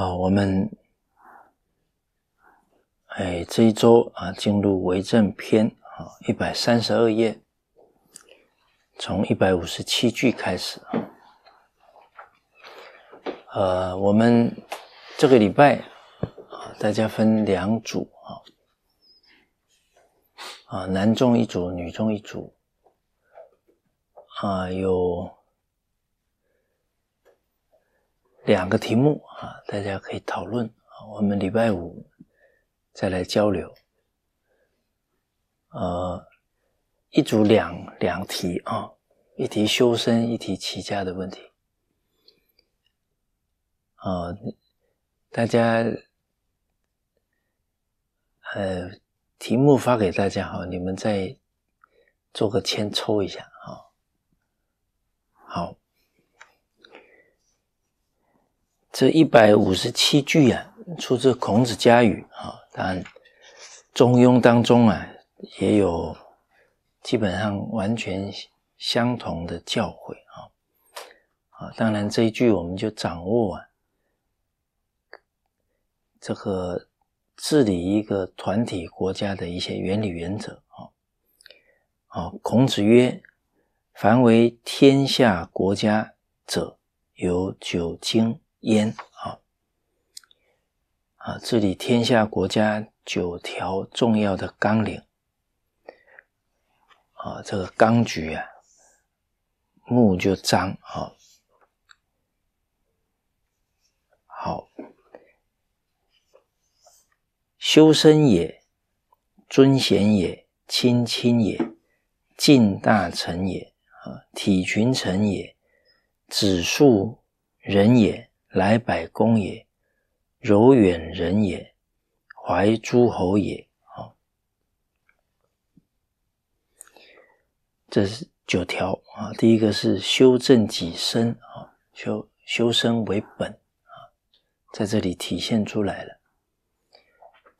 啊，我们哎这一周啊，进入为政篇啊，一百三十二页，从一百五十七句开始啊。呃，我们这个礼拜啊，大家分两组啊，啊，男中一组，女中一组啊，有。两个题目啊，大家可以讨论啊。我们礼拜五再来交流。呃，一组两两题啊，一题修身，一题齐家的问题。啊，大家呃，题目发给大家哈，你们再做个签抽一下哈。好。这一百五十七句啊，出自《孔子家语》啊。当然，《中庸》当中啊，也有基本上完全相同的教诲啊。啊，当然这一句我们就掌握啊，这个治理一个团体、国家的一些原理原则啊。啊，孔子曰：“凡为天下国家者，有九经。”焉啊啊！治理天下国家九条重要的纲领啊，这个纲举啊，目就张啊。好，修身也，尊贤也，亲亲也，敬大臣也啊，体群臣也，子庶人也。来百公也，柔远人也，怀诸侯也。啊，这是九条啊。第一个是修正己身啊，修修身为本啊，在这里体现出来了。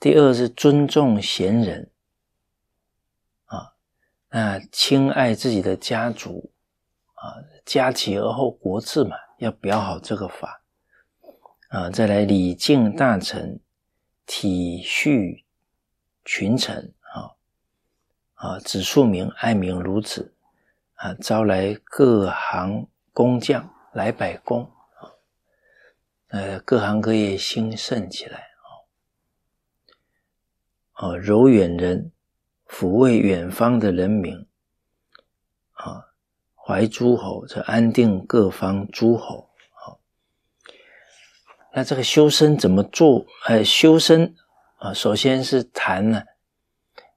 第二是尊重贤人啊，那亲爱自己的家族啊，家齐而后国治嘛，要表好这个法。啊，再来礼敬大臣，体恤群臣，啊啊，子庶民爱民如子，啊，招来各行工匠来百工，啊，呃，各行各业兴盛起来，啊，啊，柔远人抚慰远方的人民，啊，怀诸侯这安定各方诸侯。那这个修身怎么做？呃，修身啊，首先是谈呢，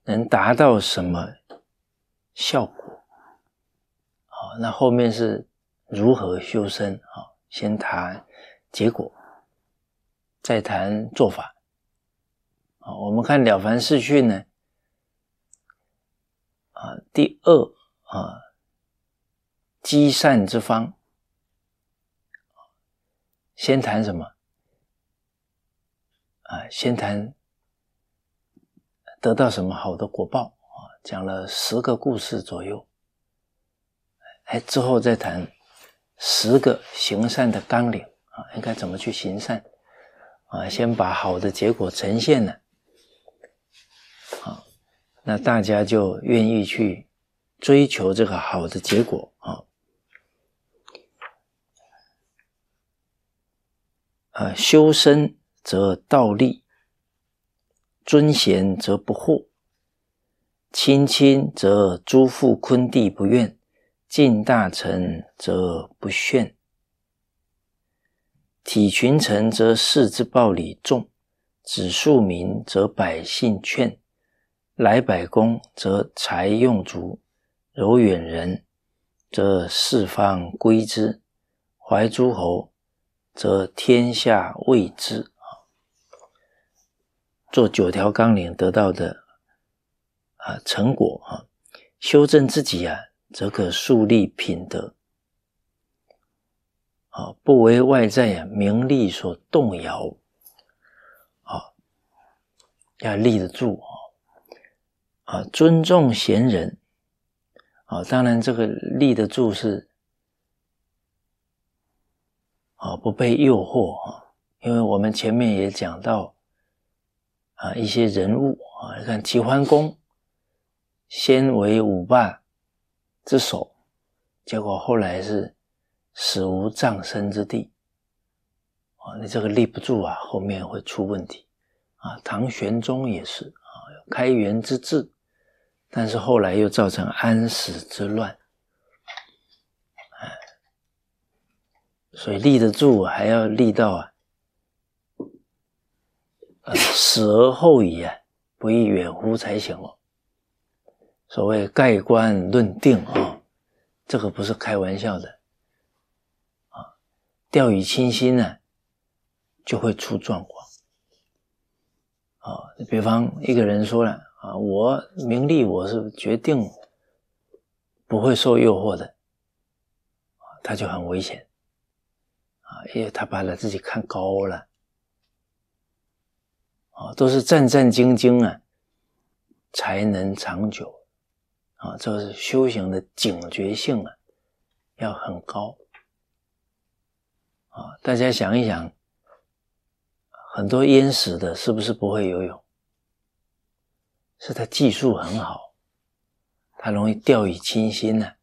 能达到什么效果？好，那后面是如何修身啊？先谈结果，再谈做法。好，我们看了凡四训呢，啊，第二啊，积善之方，先谈什么？啊，先谈得到什么好的果报啊，讲了十个故事左右。哎，之后再谈十个行善的纲领啊，应该怎么去行善啊？先把好的结果呈现了，好，那大家就愿意去追求这个好的结果啊。啊，修身。则道立，尊贤则不惑，亲亲则诸父坤弟不怨，敬大臣则不炫，体群臣则士之暴礼重，子庶民则百姓劝，来百公则财用足，柔远人则四方归之，怀诸侯则天下畏之。做九条纲领得到的啊成果啊，修正自己啊，则可树立品德。啊，不为外在啊名利所动摇。啊，要立得住啊啊，尊重贤人。啊，当然这个立得住是啊，不被诱惑啊，因为我们前面也讲到。啊，一些人物啊，看齐桓公，先为五霸之首，结果后来是死无葬身之地。啊，你这个立不住啊，后面会出问题。啊，唐玄宗也是啊，开元之治，但是后来又造成安史之乱。所以立得住还要立到啊。死而后已，啊，不亦远乎？才行哦。所谓盖棺论定啊，这个不是开玩笑的啊。掉以轻心呢，就会出状况。啊，比方一个人说了啊，我名利我是决定不会受诱惑的啊，他就很危险啊，因为他把他自己看高了。啊，都是战战兢兢啊，才能长久啊！这是修行的警觉性啊，要很高啊！大家想一想，很多淹死的，是不是不会游泳？是他技术很好，他容易掉以轻心呢，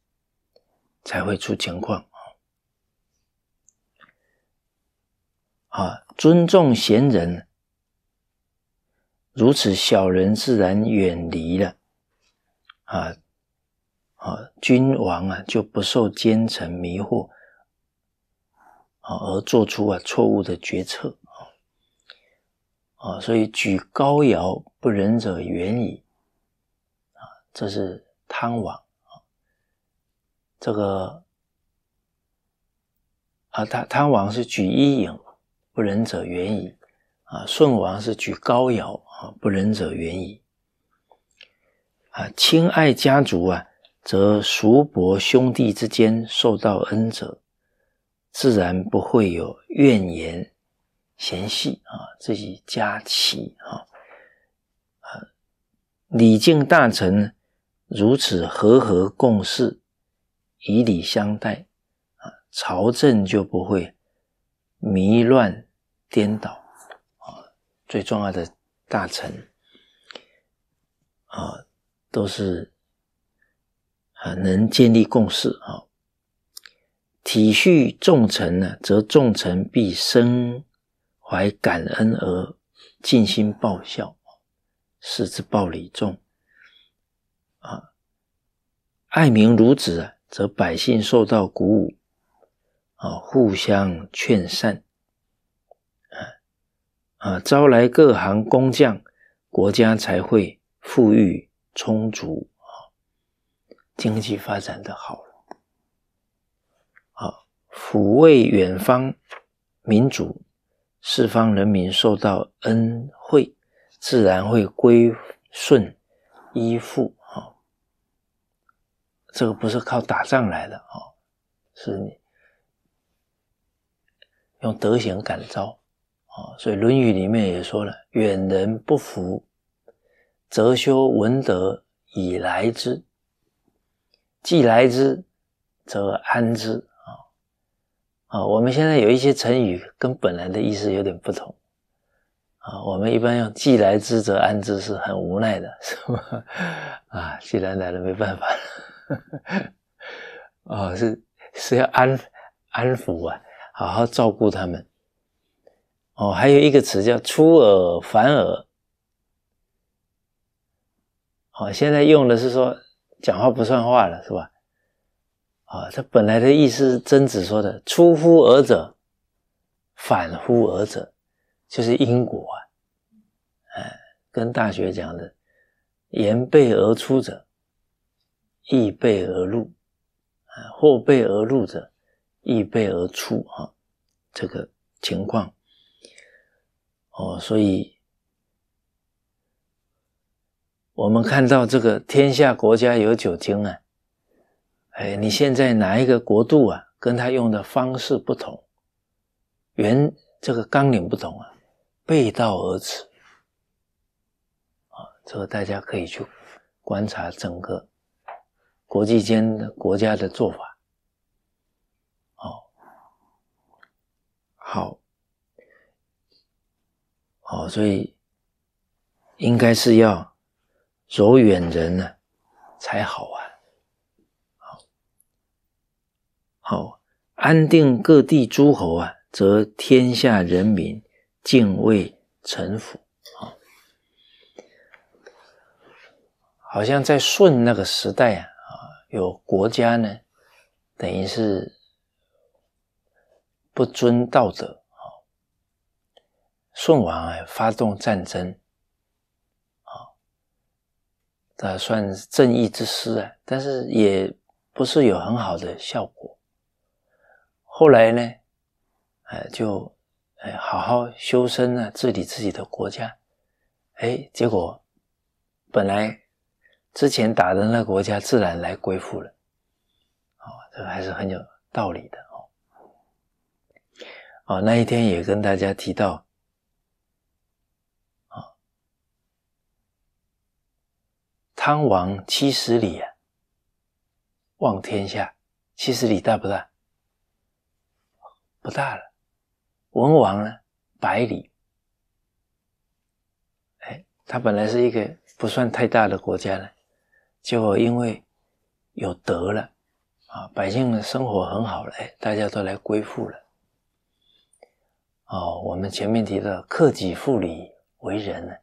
才会出情况啊！啊，尊重贤人。如此，小人自然远离了，啊，啊，君王啊就不受奸臣迷惑，啊，而做出了错误的决策，啊，啊，所以举高尧不仁者远矣，啊，这是汤王，啊，这个啊，他汤王是举伊尹，不仁者远矣，啊，舜王是举高尧。啊，不仁者远矣。啊，亲爱家族啊，则叔伯兄弟之间受到恩者，自然不会有怨言嫌隙啊。这些家齐啊，啊，礼敬大臣如此和和共事，以礼相待啊，朝政就不会迷乱颠倒啊。最重要的。大臣，啊，都是啊，能建立共识啊，体恤众臣呢，则众臣必生怀感恩而尽心报效，是之报礼重啊，爱民如子，则百姓受到鼓舞啊，互相劝善。啊，招来各行工匠，国家才会富裕充足啊，经济发展的好，啊，抚慰远方民族，四方人民受到恩惠，自然会归顺依附啊。这个不是靠打仗来的啊，是你用德行感召。所以《论语》里面也说了：“远人不服，则修文德以来之；既来之，则安之。”啊啊，我们现在有一些成语跟本来的意思有点不同啊。我们一般用“既来之，则安之”是很无奈的，是吧？啊，既然来了，没办法了 啊，是是要安安抚啊，好好照顾他们。哦，还有一个词叫出尔反尔，好，现在用的是说讲话不算话了，是吧？啊，它本来的意思是曾子说的：出乎尔者，反乎尔者，就是因果啊。哎，跟《大学》讲的：言悖而出者，亦悖而入；啊，或悖而入者，亦悖而出啊，这个情况。哦，所以我们看到这个天下国家有九精啊，哎，你现在哪一个国度啊，跟他用的方式不同，原这个纲领不同啊，背道而驰啊，这个大家可以去观察整个国际间的国家的做法，哦，好。哦，所以应该是要走远人呢，才好啊！好安定各地诸侯啊，则天下人民敬畏臣服啊。好像在舜那个时代啊，啊，有国家呢，等于是不遵道者。舜王哎，发动战争，啊，这算正义之师啊，但是也不是有很好的效果。后来呢，哎，就哎好好修身啊，治理自己的国家，哎，结果本来之前打的那个国家自然来归附了，哦，这还是很有道理的哦。哦，那一天也跟大家提到。汤王七十里啊，望天下七十里大不大？不大了。文王呢，百里。哎，他本来是一个不算太大的国家了，结果因为有德了啊，百姓的生活很好了，哎，大家都来归附了。哦，我们前面提到克己复礼为仁呢，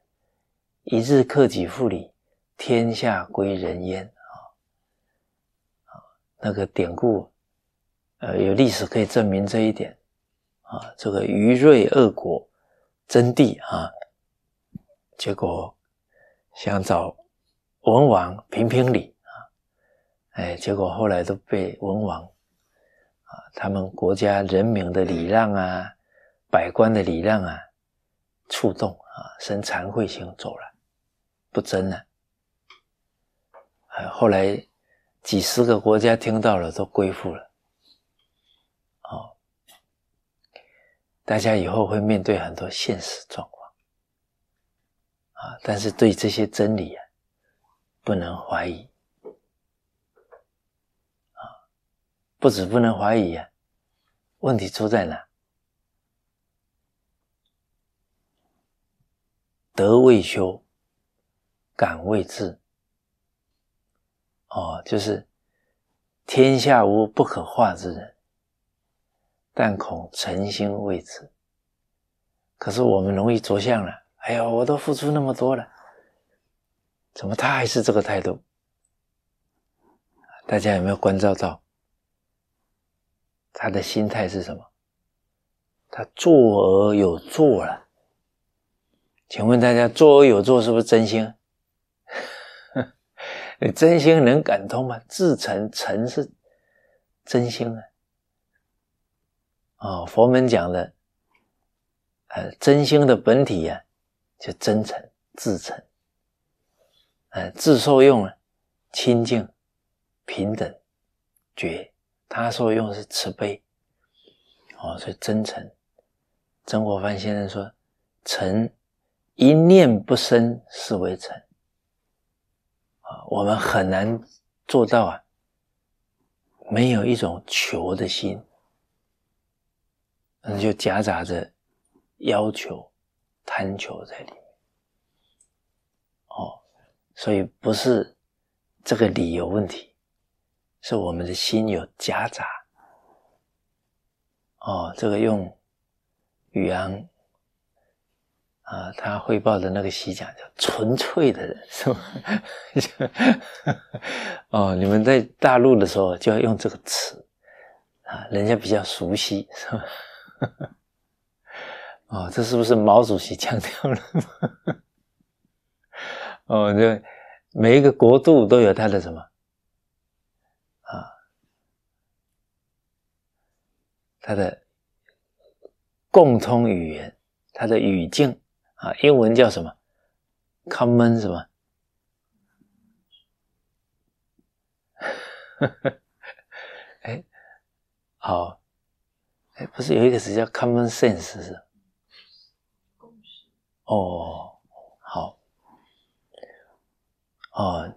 一日克己复礼。天下归仁焉啊！啊，那个典故，呃，有历史可以证明这一点啊。这个虞芮二国争地啊，结果想找文王评评理啊，哎，结果后来都被文王啊，他们国家人民的礼让啊，百官的礼让啊，触动啊，生惭愧心走了，不争了。后来，几十个国家听到了，都归附了。哦，大家以后会面对很多现实状况，啊，但是对这些真理啊，不能怀疑，啊，不止不能怀疑呀。问题出在哪？德未修，感未至。哦，就是天下无不可化之人，但恐诚心未至。可是我们容易着相了，哎呦，我都付出那么多了，怎么他还是这个态度？大家有没有关照到他的心态是什么？他做而有做了，请问大家，做而有做是不是真心？真心能感通吗？至诚诚是真心啊。啊，佛门讲的，呃，真心的本体呀，就真诚，至诚，呃，自受用，清净、平等、觉，他受用是慈悲，哦，所以真诚。曾国藩先生说：“诚，一念不生是为诚。”啊，我们很难做到啊，没有一种求的心，那就夹杂着要求、贪求在里面。哦，所以不是这个理有问题，是我们的心有夹杂。哦，这个用宇安。啊，他汇报的那个西讲叫“纯粹的人”，是吧？哦，你们在大陆的时候就要用这个词，啊，人家比较熟悉，是吧？哦，这是不是毛主席强调了？哦，这每一个国度都有它的什么？啊，它的共通语言，它的语境。啊，英文叫什么？common 什么？哎，好，哎，不是有一个词叫 common sense 是？哦，好，哦，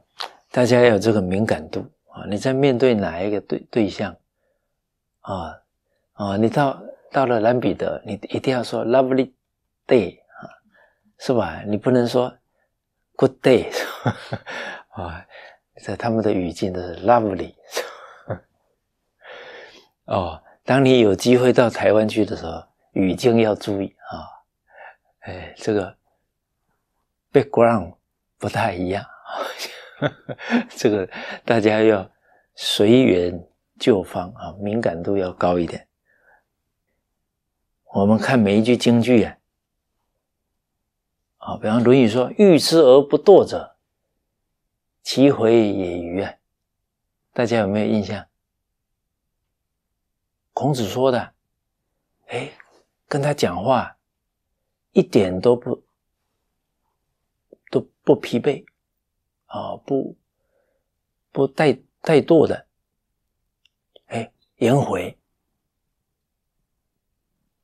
大家要有这个敏感度啊！你在面对哪一个对对象？啊，啊，你到到了兰彼得，你一定要说 lovely day。是吧？你不能说 “good day” 啊，在他们的语境都是 “lovely”。哦，当你有机会到台湾去的时候，语境要注意啊。哎，这个 background 不太一样 这个大家要随缘就方啊，敏感度要高一点。我们看每一句京剧啊，啊，比方《论语》说：“欲之而不惰者，其回也与？”啊，大家有没有印象？孔子说的，哎，跟他讲话一点都不都不疲惫啊，不不带带惰的，哎，颜回。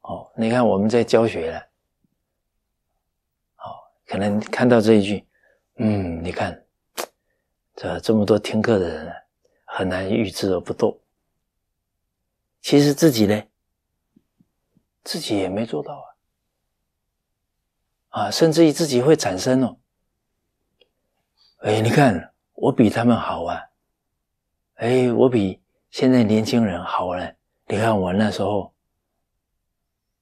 哦，你看我们在教学了。可能看到这一句，嗯，你看，这这么多听课的人，很难预知而不动。其实自己呢，自己也没做到啊，啊，甚至于自己会产生哦，哎，你看我比他们好啊，哎，我比现在年轻人好了。你看我那时候，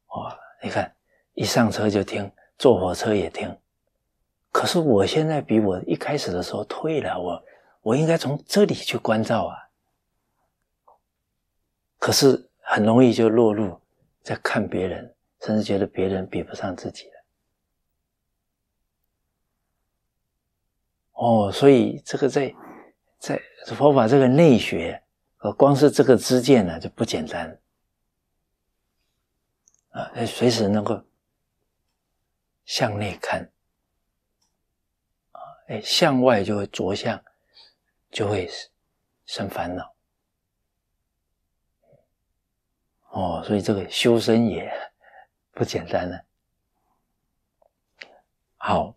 哇，你看一上车就听，坐火车也听。可是我现在比我一开始的时候退了，我我应该从这里去关照啊。可是很容易就落入在看别人，甚至觉得别人比不上自己了。哦，所以这个在在佛法这个内学，光是这个知见呢就不简单啊，随时能够向内看。哎，向外就会着相，就会生烦恼。哦，所以这个修身也不简单了。好，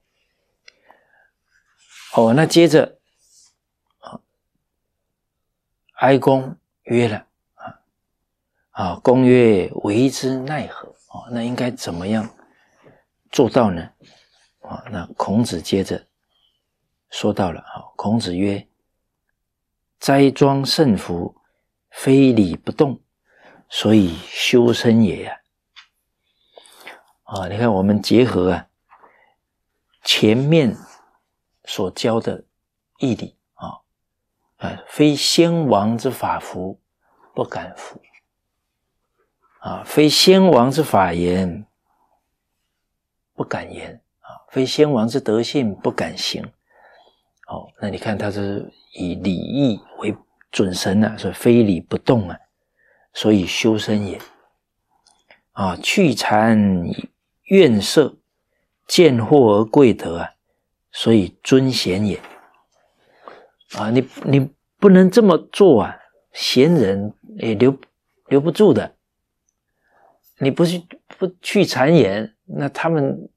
好，那接着，啊，哀公约了啊，啊，公曰：“为之奈何？”哦，那应该怎么样做到呢？啊，那孔子接着。说到了啊！孔子曰：“斋庄慎服，非礼不动，所以修身也。”啊，你看我们结合啊，前面所教的义理啊，啊，非先王之法服不敢服，啊，非先王之法言不敢言，啊，非先王之德性不敢行。好，那你看他是以礼义为准绳啊，所以非礼不动啊，所以修身也啊，去谗怨色，见货而贵德啊，所以尊贤也啊，你你不能这么做啊，贤人也留留不住的，你不去不去谗言，那他们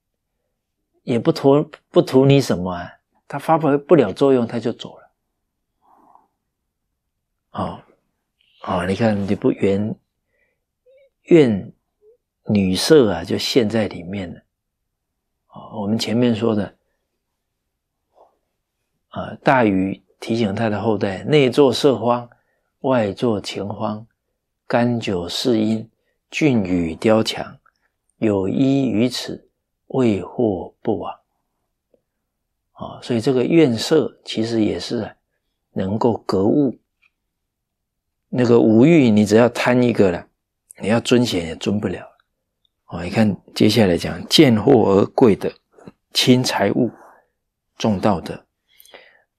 也不图不图你什么啊。他发挥不了作用，他就走了。哦，哦，你看你不原远女色啊，就陷在里面了。哦，我们前面说的，啊，大禹提醒他的后代：内作色荒，外作情荒，甘酒嗜阴，俊宇雕墙，有依于此，未祸不往。啊，所以这个怨色其实也是能够格物。那个无欲，你只要贪一个了，你要尊贤也尊不了。哦，你看接下来讲见货而贵的，轻财物，重道德。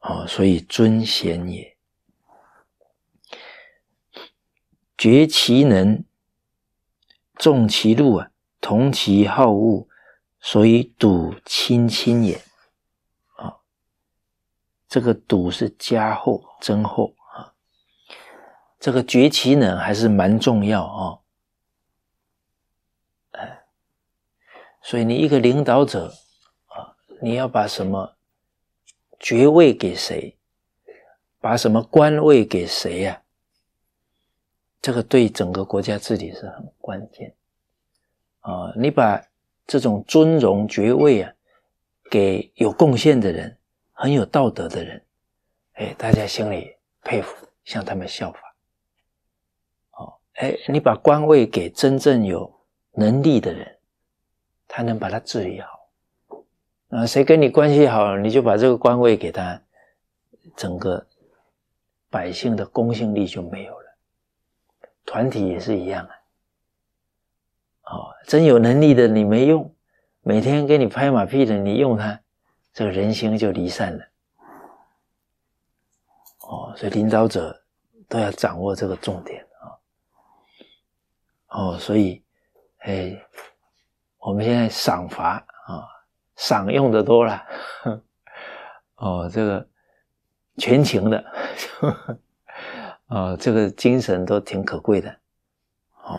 哦，所以尊贤也，绝其能，重其禄啊，同其好恶，所以笃亲亲也。这个“赌是加厚、增厚啊！这个崛起呢，还是蛮重要啊！所以你一个领导者啊，你要把什么爵位给谁，把什么官位给谁呀？这个对整个国家治理是很关键啊！你把这种尊荣、爵位啊，给有贡献的人。很有道德的人，哎，大家心里佩服，向他们效仿。哦，哎，你把官位给真正有能力的人，他能把他治理好。啊，谁跟你关系好，你就把这个官位给他，整个百姓的公信力就没有了。团体也是一样啊。哦，真有能力的你没用，每天给你拍马屁的你用他。这个人心就离散了，哦，所以领导者都要掌握这个重点啊，哦，所以，哎，我们现在赏罚啊，赏用的多了，哦，这个全情的，啊，这个精神都挺可贵的，哦，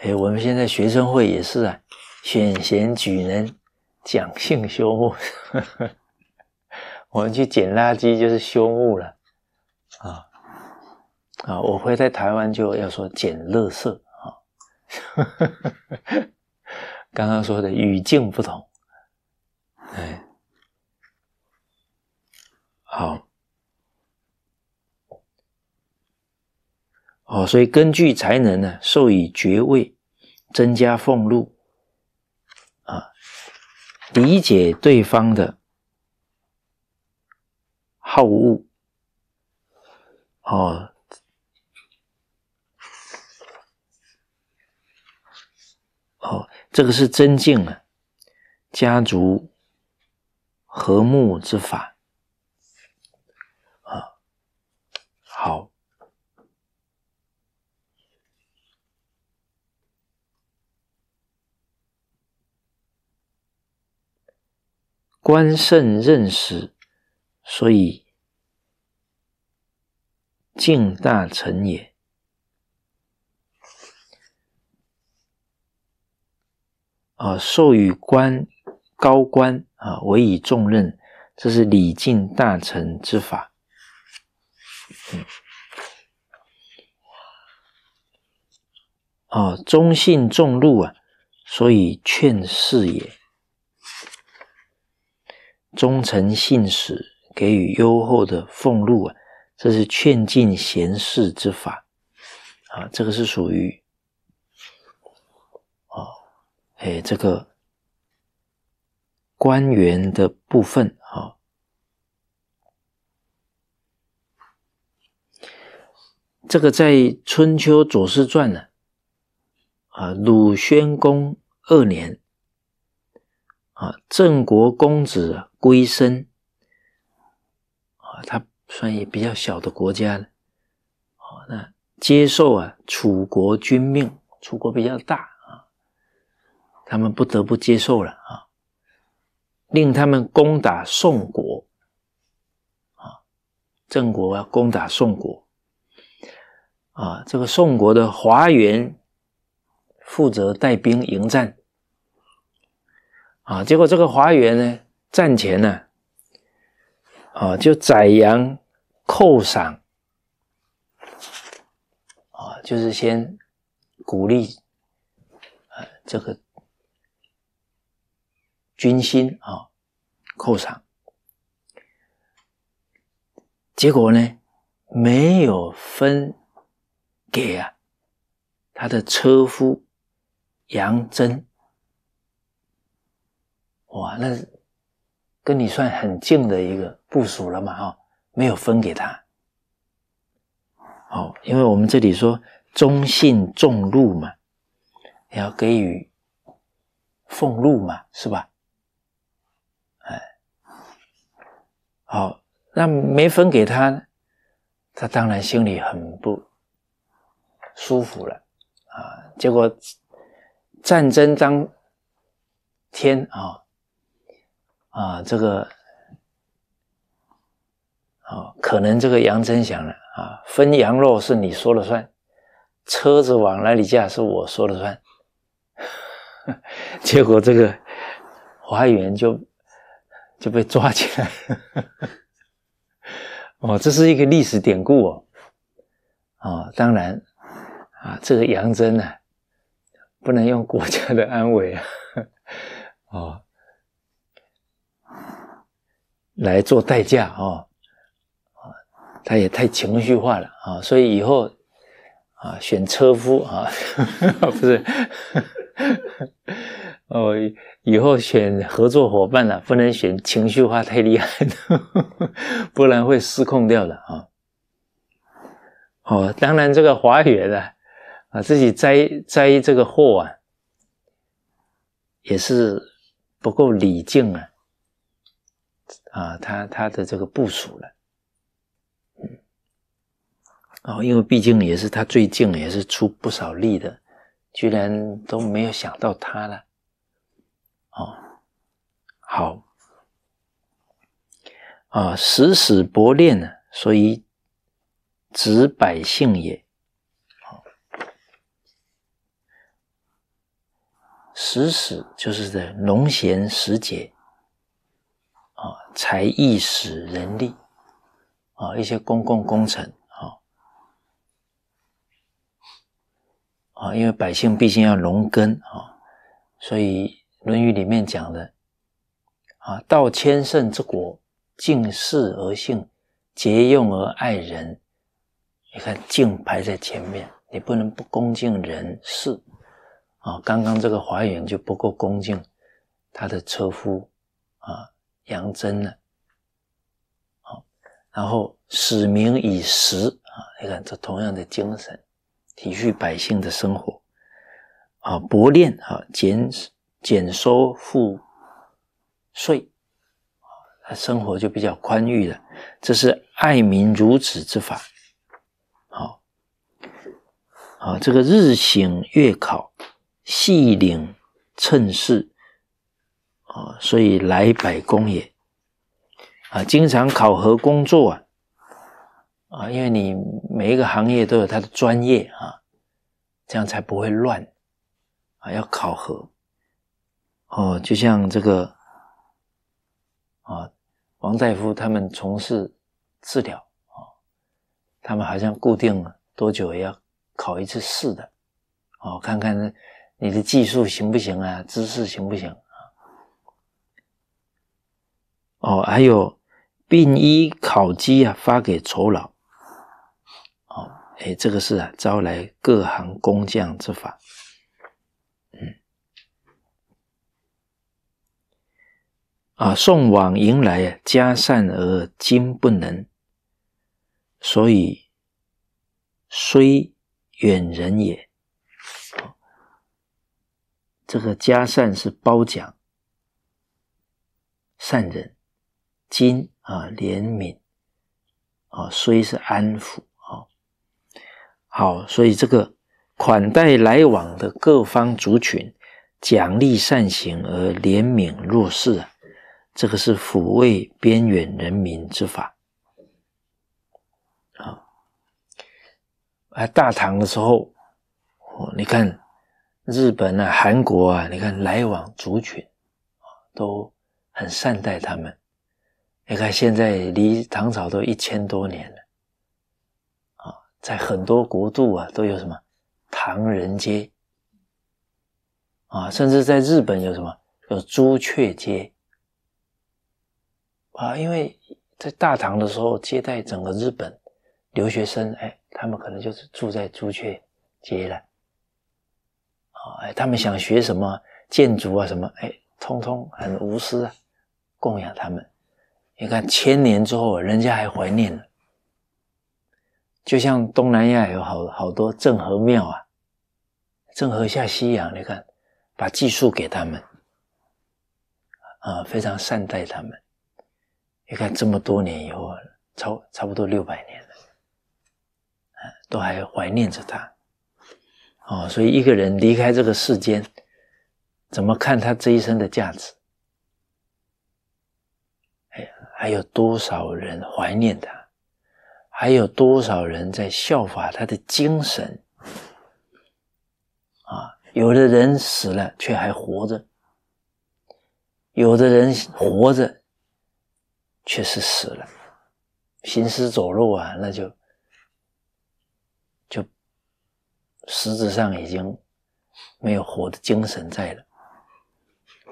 哎，我们现在学生会也是啊。选贤举能，讲性修物。我们去捡垃圾就是修物了啊！啊，我回在台湾就要说捡乐色啊！刚刚说的语境不同，哎，好哦，所以根据才能呢，授予爵位，增加俸禄。理解对方的好恶，哦哦，这个是真敬啊，家族和睦之法啊，好。官胜任使，所以敬大臣也。啊，授予官高官啊，委以重任，这是礼敬大臣之法。嗯，啊，忠信众禄啊，所以劝事也。忠诚信使给予优厚的俸禄啊，这是劝进贤士之法啊，这个是属于啊，哎，这个官员的部分啊，这个在《春秋左氏传》呢啊，鲁宣公二年。啊，郑国公子归身，啊，他算一比较小的国家了。啊，那接受啊楚国君命，楚国比较大啊，他们不得不接受了啊，令他们攻打宋国啊，郑国要攻打宋国啊，这个宋国的华元负责带兵迎战。啊，结果这个华元呢，战前呢，啊，就宰羊叩赏，啊，就是先鼓励，呃，这个军心啊，叩赏。结果呢，没有分给啊他的车夫杨真。哇，那跟你算很近的一个部署了嘛，哈，没有分给他，好，因为我们这里说忠信重禄嘛，要给予俸禄嘛，是吧？哎，好，那没分给他，他当然心里很不舒服了啊。结果战争当天啊。啊，这个啊，可能这个杨真想了啊，分羊肉是你说了算，车子往哪里架是我说了算，结果这个华元就就被抓起来。哦，这是一个历史典故哦。哦，当然啊，这个杨真呢，不能用国家的安危啊。哦。来做代驾啊，他也太情绪化了啊，所以以后啊，选车夫啊，不是，哦，以后选合作伙伴了，不能选情绪化太厉害的，不然会失控掉的啊。哦，当然这个华远呢，啊，自己栽栽这个货啊，也是不够理性啊。啊，他他的这个部署了，嗯，哦，因为毕竟也是他最近也是出不少力的，居然都没有想到他了，哦，好，啊，时使薄练呢，所以子百姓也，好，时使就是在农闲时节。才艺使人力，啊，一些公共工程，啊，啊，因为百姓毕竟要农耕啊，所以《论语》里面讲的，啊，道千乘之国，敬事而信，节用而爱人。你看，敬排在前面，你不能不恭敬人事啊。刚刚这个华远就不够恭敬他的车夫。杨真了，好，然后使民以食啊，你看这同样的精神，体恤百姓的生活，啊，薄练啊，减减收赋税，啊，生活就比较宽裕了。这是爱民如此之法，好，好，这个日省月考，细领趁事。啊，所以来百工也啊，经常考核工作啊，啊，因为你每一个行业都有他的专业啊，这样才不会乱啊，要考核哦，就像这个啊，王大夫他们从事治疗啊，他们好像固定了多久也要考一次试的哦，看看你的技术行不行啊，知识行不行？哦，还有病医烤鸡啊，发给酬劳。哦，哎，这个是啊，招来各行工匠之法。嗯，啊，送往迎来啊，加善而今不能，所以虽远人也。这个加善是褒奖善人。金啊，怜悯啊，虽是安抚啊，好，所以这个款待来往的各方族群，奖励善行而怜悯弱势啊，这个是抚慰边远人民之法啊。哎，大唐的时候，哦，你看日本啊、韩国啊，你看来往族群啊，都很善待他们。你看，现在离唐朝都一千多年了啊，在很多国度啊，都有什么唐人街啊，甚至在日本有什么有朱雀街啊，因为在大唐的时候接待整个日本留学生，哎，他们可能就是住在朱雀街了啊，哎，他们想学什么建筑啊，什么哎，通通很无私啊，供养他们。你看，千年之后，人家还怀念呢。就像东南亚有好好多郑和庙啊，郑和下西洋，你看，把技术给他们，啊，非常善待他们。你看这么多年以后，差差不多六百年了，啊，都还怀念着他。哦，所以一个人离开这个世间，怎么看他这一生的价值？还有多少人怀念他？还有多少人在效法他的精神？啊，有的人死了却还活着，有的人活着却是死了，行尸走肉啊，那就就实质上已经没有活的精神在了。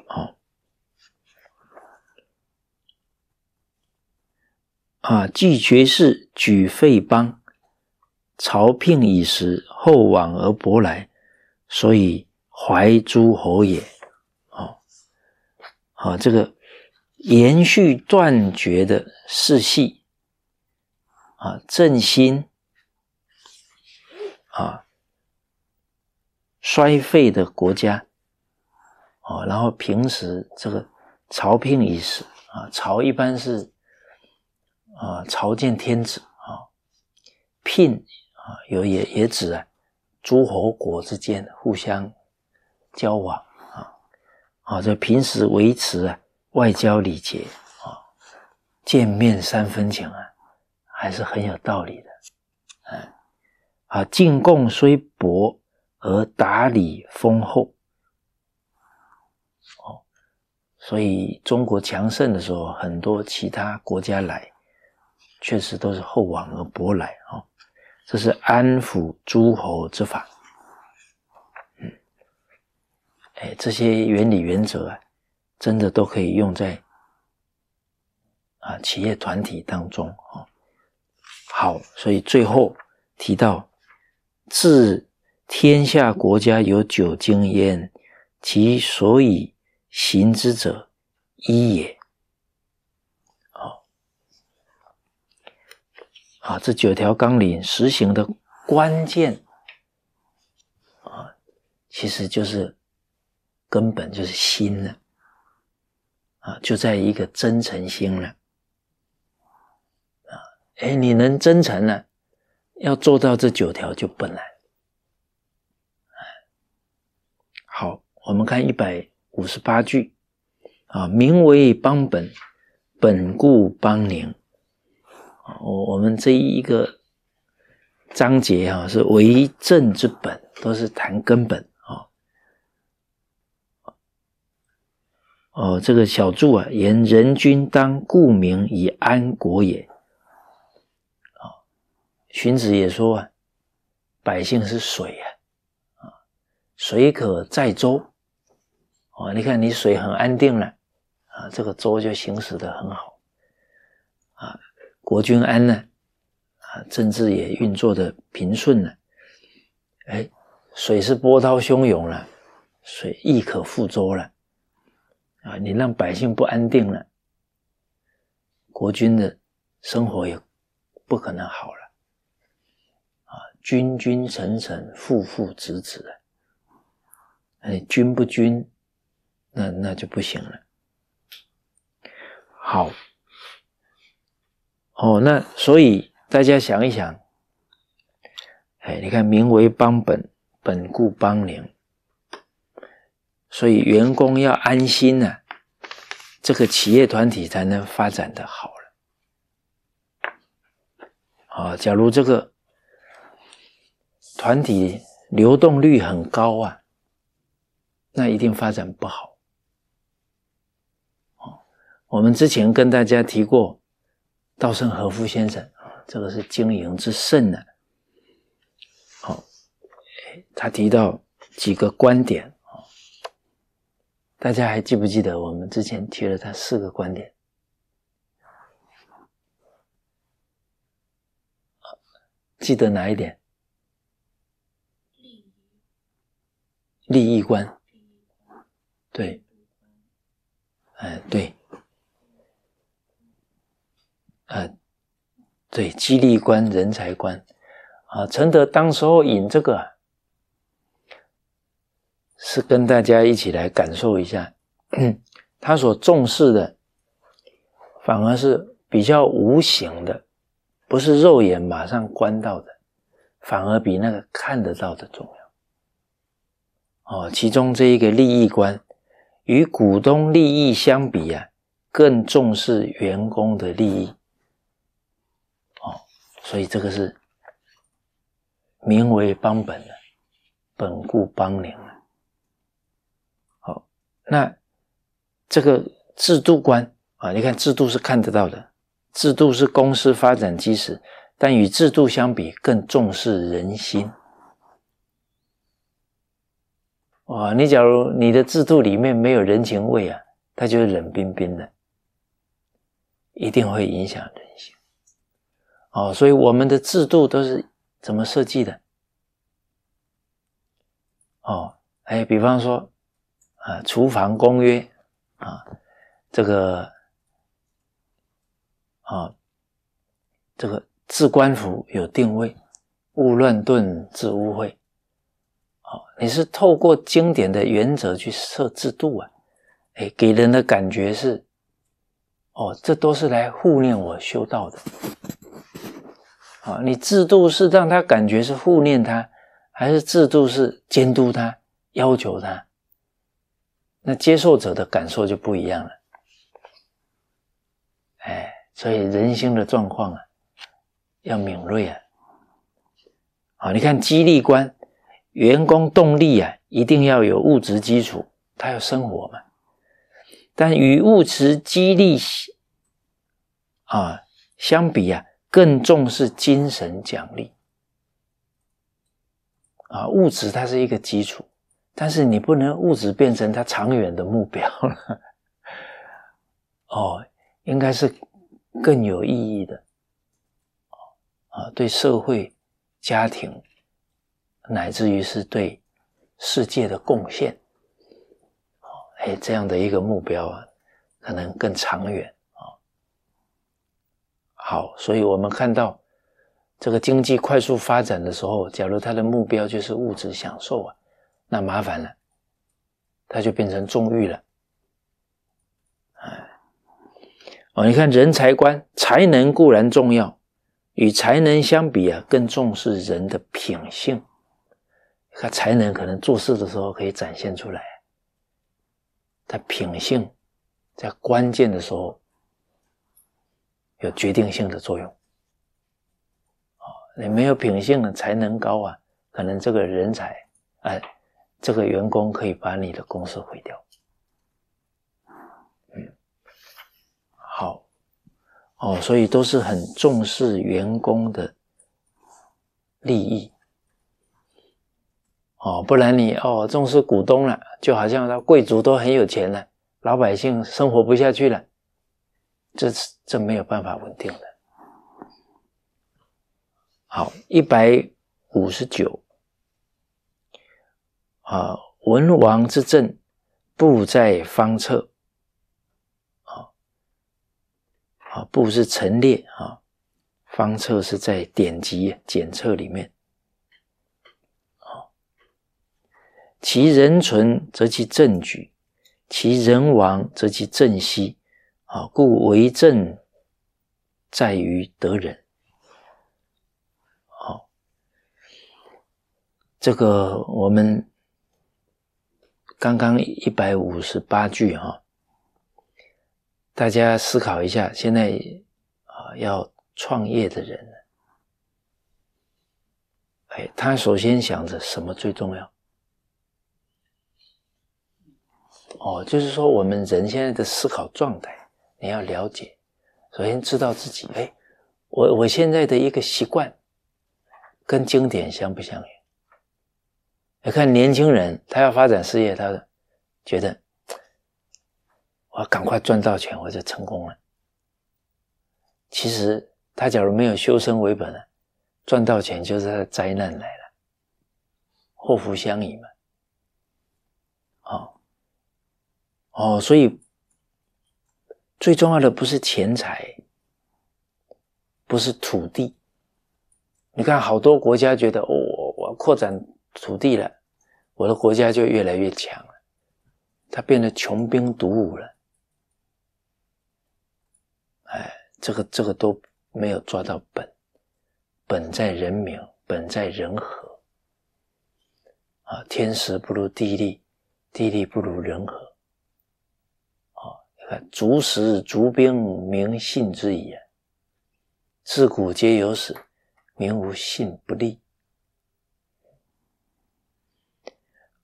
好。啊，既绝是举废邦，朝聘以时，厚往而薄来，所以怀诸侯也。哦，好，这个延续断绝的世系，啊，振兴啊，衰废的国家，哦，然后平时这个朝聘以时，啊，朝一般是。啊，朝见天子啊，聘啊，有也也指啊，诸侯国之间互相交往啊，啊，这平时维持啊外交礼节啊，见面三分情啊，还是很有道理的，哎，啊，进贡虽薄而达礼丰厚，哦，所以中国强盛的时候，很多其他国家来。确实都是厚往而薄来啊，这是安抚诸侯之法。嗯，哎，这些原理原则啊，真的都可以用在啊企业团体当中啊。好，所以最后提到，治天下国家有九经焉，其所以行之者一也。啊，这九条纲领实行的关键，啊，其实就是根本就是心了，啊，就在一个真诚心了，啊，哎，你能真诚了，要做到这九条就不难。好，我们看一百五十八句，啊，民为邦本，本固邦宁。我我们这一个章节啊，是为政之本，都是谈根本啊。哦，这个小注啊，言人君当固名以安国也。啊，荀子也说啊，百姓是水啊，啊，水可载舟。哦，你看你水很安定了，啊，这个舟就行驶的很好。国君安呢？啊，政治也运作的平顺了。哎，水是波涛汹涌了，水亦可覆舟了。啊，你让百姓不安定了，国君的生活也不可能好了。啊，君君臣臣，父父子子。哎，君不君，那那就不行了。好。哦，那所以大家想一想，哎，你看，民为邦本，本固邦宁，所以员工要安心呢，这个企业团体才能发展的好了。啊，假如这个团体流动率很高啊，那一定发展不好。啊，我们之前跟大家提过。稻盛和夫先生啊，这个是经营之圣呢。好，他提到几个观点啊，大家还记不记得我们之前提了他四个观点？记得哪一点？利益观。对，哎，对。呃，对，激励观、人才观啊，陈德当时候引这个，是跟大家一起来感受一下，他所重视的，反而是比较无形的，不是肉眼马上观到的，反而比那个看得到的重要。哦，其中这一个利益观，与股东利益相比啊，更重视员工的利益。所以这个是名为邦本的，本固邦宁啊。好，那这个制度观啊，你看制度是看得到的，制度是公司发展基石，但与制度相比，更重视人心。啊，你假如你的制度里面没有人情味啊，它就是冷冰冰的，一定会影响人。哦，所以我们的制度都是怎么设计的？哦，哎，比方说，啊，厨房公约啊，这个，啊，这个治官府有定位，勿乱顿治污秽。哦，你是透过经典的原则去设制度啊，哎，给人的感觉是，哦，这都是来护念我修道的。啊，你制度是让他感觉是护念他，还是制度是监督他、要求他？那接受者的感受就不一样了。哎，所以人心的状况啊，要敏锐啊。好，你看激励观，员工动力啊，一定要有物质基础，他要生活嘛。但与物质激励啊相比啊。更重视精神奖励啊，物质它是一个基础，但是你不能物质变成它长远的目标了。哦，应该是更有意义的啊对社会、家庭，乃至于是对世界的贡献哦，哎，这样的一个目标啊，可能更长远。好，所以我们看到这个经济快速发展的时候，假如他的目标就是物质享受啊，那麻烦了，他就变成纵欲了。哎，哦，你看人才观，才能固然重要，与才能相比啊，更重视人的品性。看才能可能做事的时候可以展现出来，他品性在关键的时候。有决定性的作用，啊，你没有品性，才能高啊，可能这个人才，哎，这个员工可以把你的公司毁掉。嗯，好，哦，所以都是很重视员工的利益，哦，不然你哦重视股东了，就好像那贵族都很有钱了，老百姓生活不下去了。这是这没有办法稳定的。好，一百五十九啊，文王之政，布在方策啊啊，布是陈列啊，方策是在典籍检测里面啊，其人存则其政举，其人亡则其政息。啊，故为政在于得人。好，这个我们刚刚一百五十八句哈，大家思考一下。现在啊，要创业的人，哎，他首先想着什么最重要？哦，就是说我们人现在的思考状态。你要了解，首先知道自己，哎，我我现在的一个习惯，跟经典相不相应？你看年轻人，他要发展事业，他觉得，我赶快赚到钱，我就成功了。其实他假如没有修身为本，赚到钱就是他的灾难来了，祸福相依嘛。哦哦，所以。最重要的不是钱财，不是土地。你看，好多国家觉得，哦，我扩展土地了，我的国家就越来越强了，它变得穷兵黩武了。哎，这个这个都没有抓到本，本在人民，本在人和。啊，天时不如地利，地利不如人和。足食足兵，民信之矣。自古皆有死，民无信不立。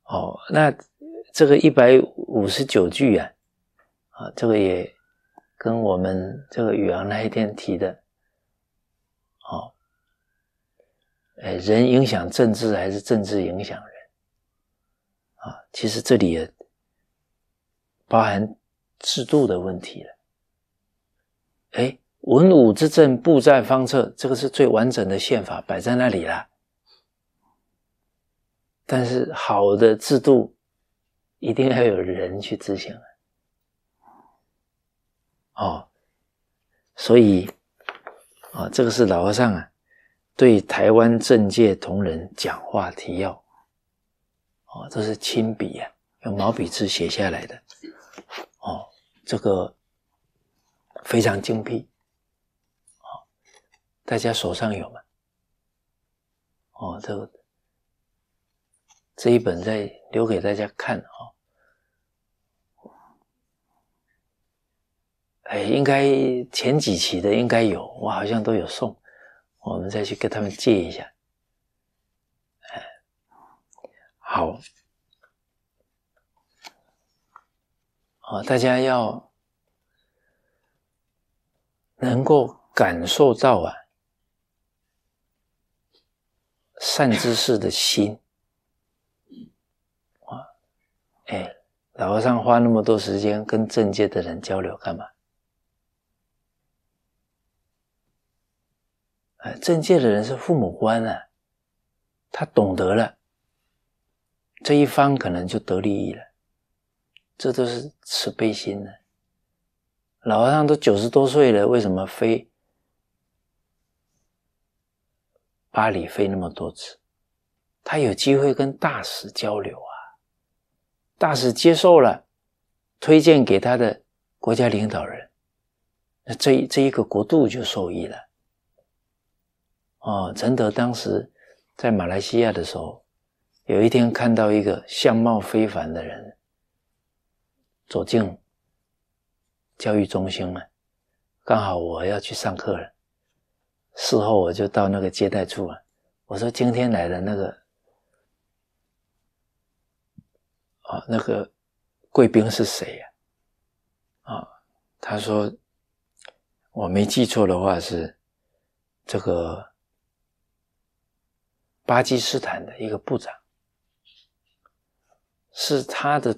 哦，那这个一百五十九句啊，啊，这个也跟我们这个宇昂那一天提的，哦，哎，人影响政治还是政治影响人啊？其实这里也包含。制度的问题了，哎，文武之政，布在方策，这个是最完整的宪法摆在那里了。但是，好的制度，一定要有人去执行啊。哦，所以，啊，这个是老和尚啊，对台湾政界同仁讲话提要，哦，这是亲笔呀，用毛笔字写下来的。这个非常精辟，啊，大家手上有吗？哦，这个这一本再留给大家看啊。哎，应该前几期的应该有，我好像都有送，我们再去跟他们借一下。哎，好。啊！大家要能够感受到啊，善知识的心啊！哎，老和尚花那么多时间跟政界的人交流干嘛？哎，政界的人是父母官啊，他懂得了，这一方可能就得利益了。这都是慈悲心呢。老和尚都九十多岁了，为什么飞巴黎飞那么多次？他有机会跟大使交流啊。大使接受了推荐给他的国家领导人，那这这一个国度就受益了。哦，陈德当时在马来西亚的时候，有一天看到一个相貌非凡的人。走进教育中心了，刚好我要去上课了。事后我就到那个接待处了，我说：“今天来的那个啊，那个贵宾是谁呀？”啊，他说：“我没记错的话，是这个巴基斯坦的一个部长，是他的。”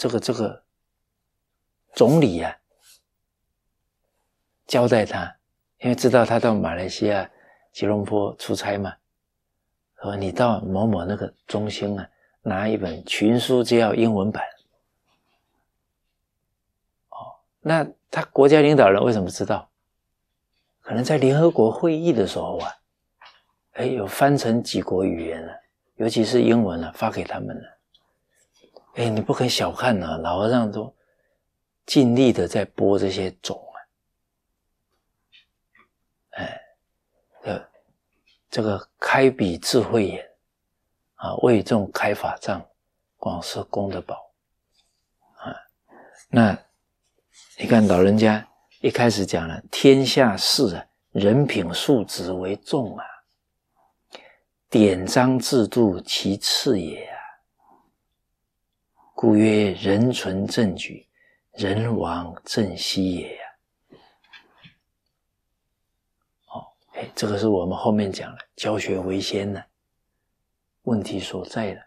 这个这个总理啊，交代他，因为知道他到马来西亚吉隆坡出差嘛，说你到某某那个中心啊，拿一本《群书就要》英文版。哦，那他国家领导人为什么知道？可能在联合国会议的时候啊，哎，有翻成几国语言了，尤其是英文了，发给他们了。哎，你不可以小看啊，老和尚都尽力的在播这些种啊，哎，这这个开笔智慧眼啊，为众开法藏，广施功德宝啊。那你看，老人家一开始讲了，天下事啊，人品素质为重啊，典章制度其次也啊。故曰：人存正举，人亡正息也呀。哦，哎，这个是我们后面讲的“教学为先呢，问题所在了。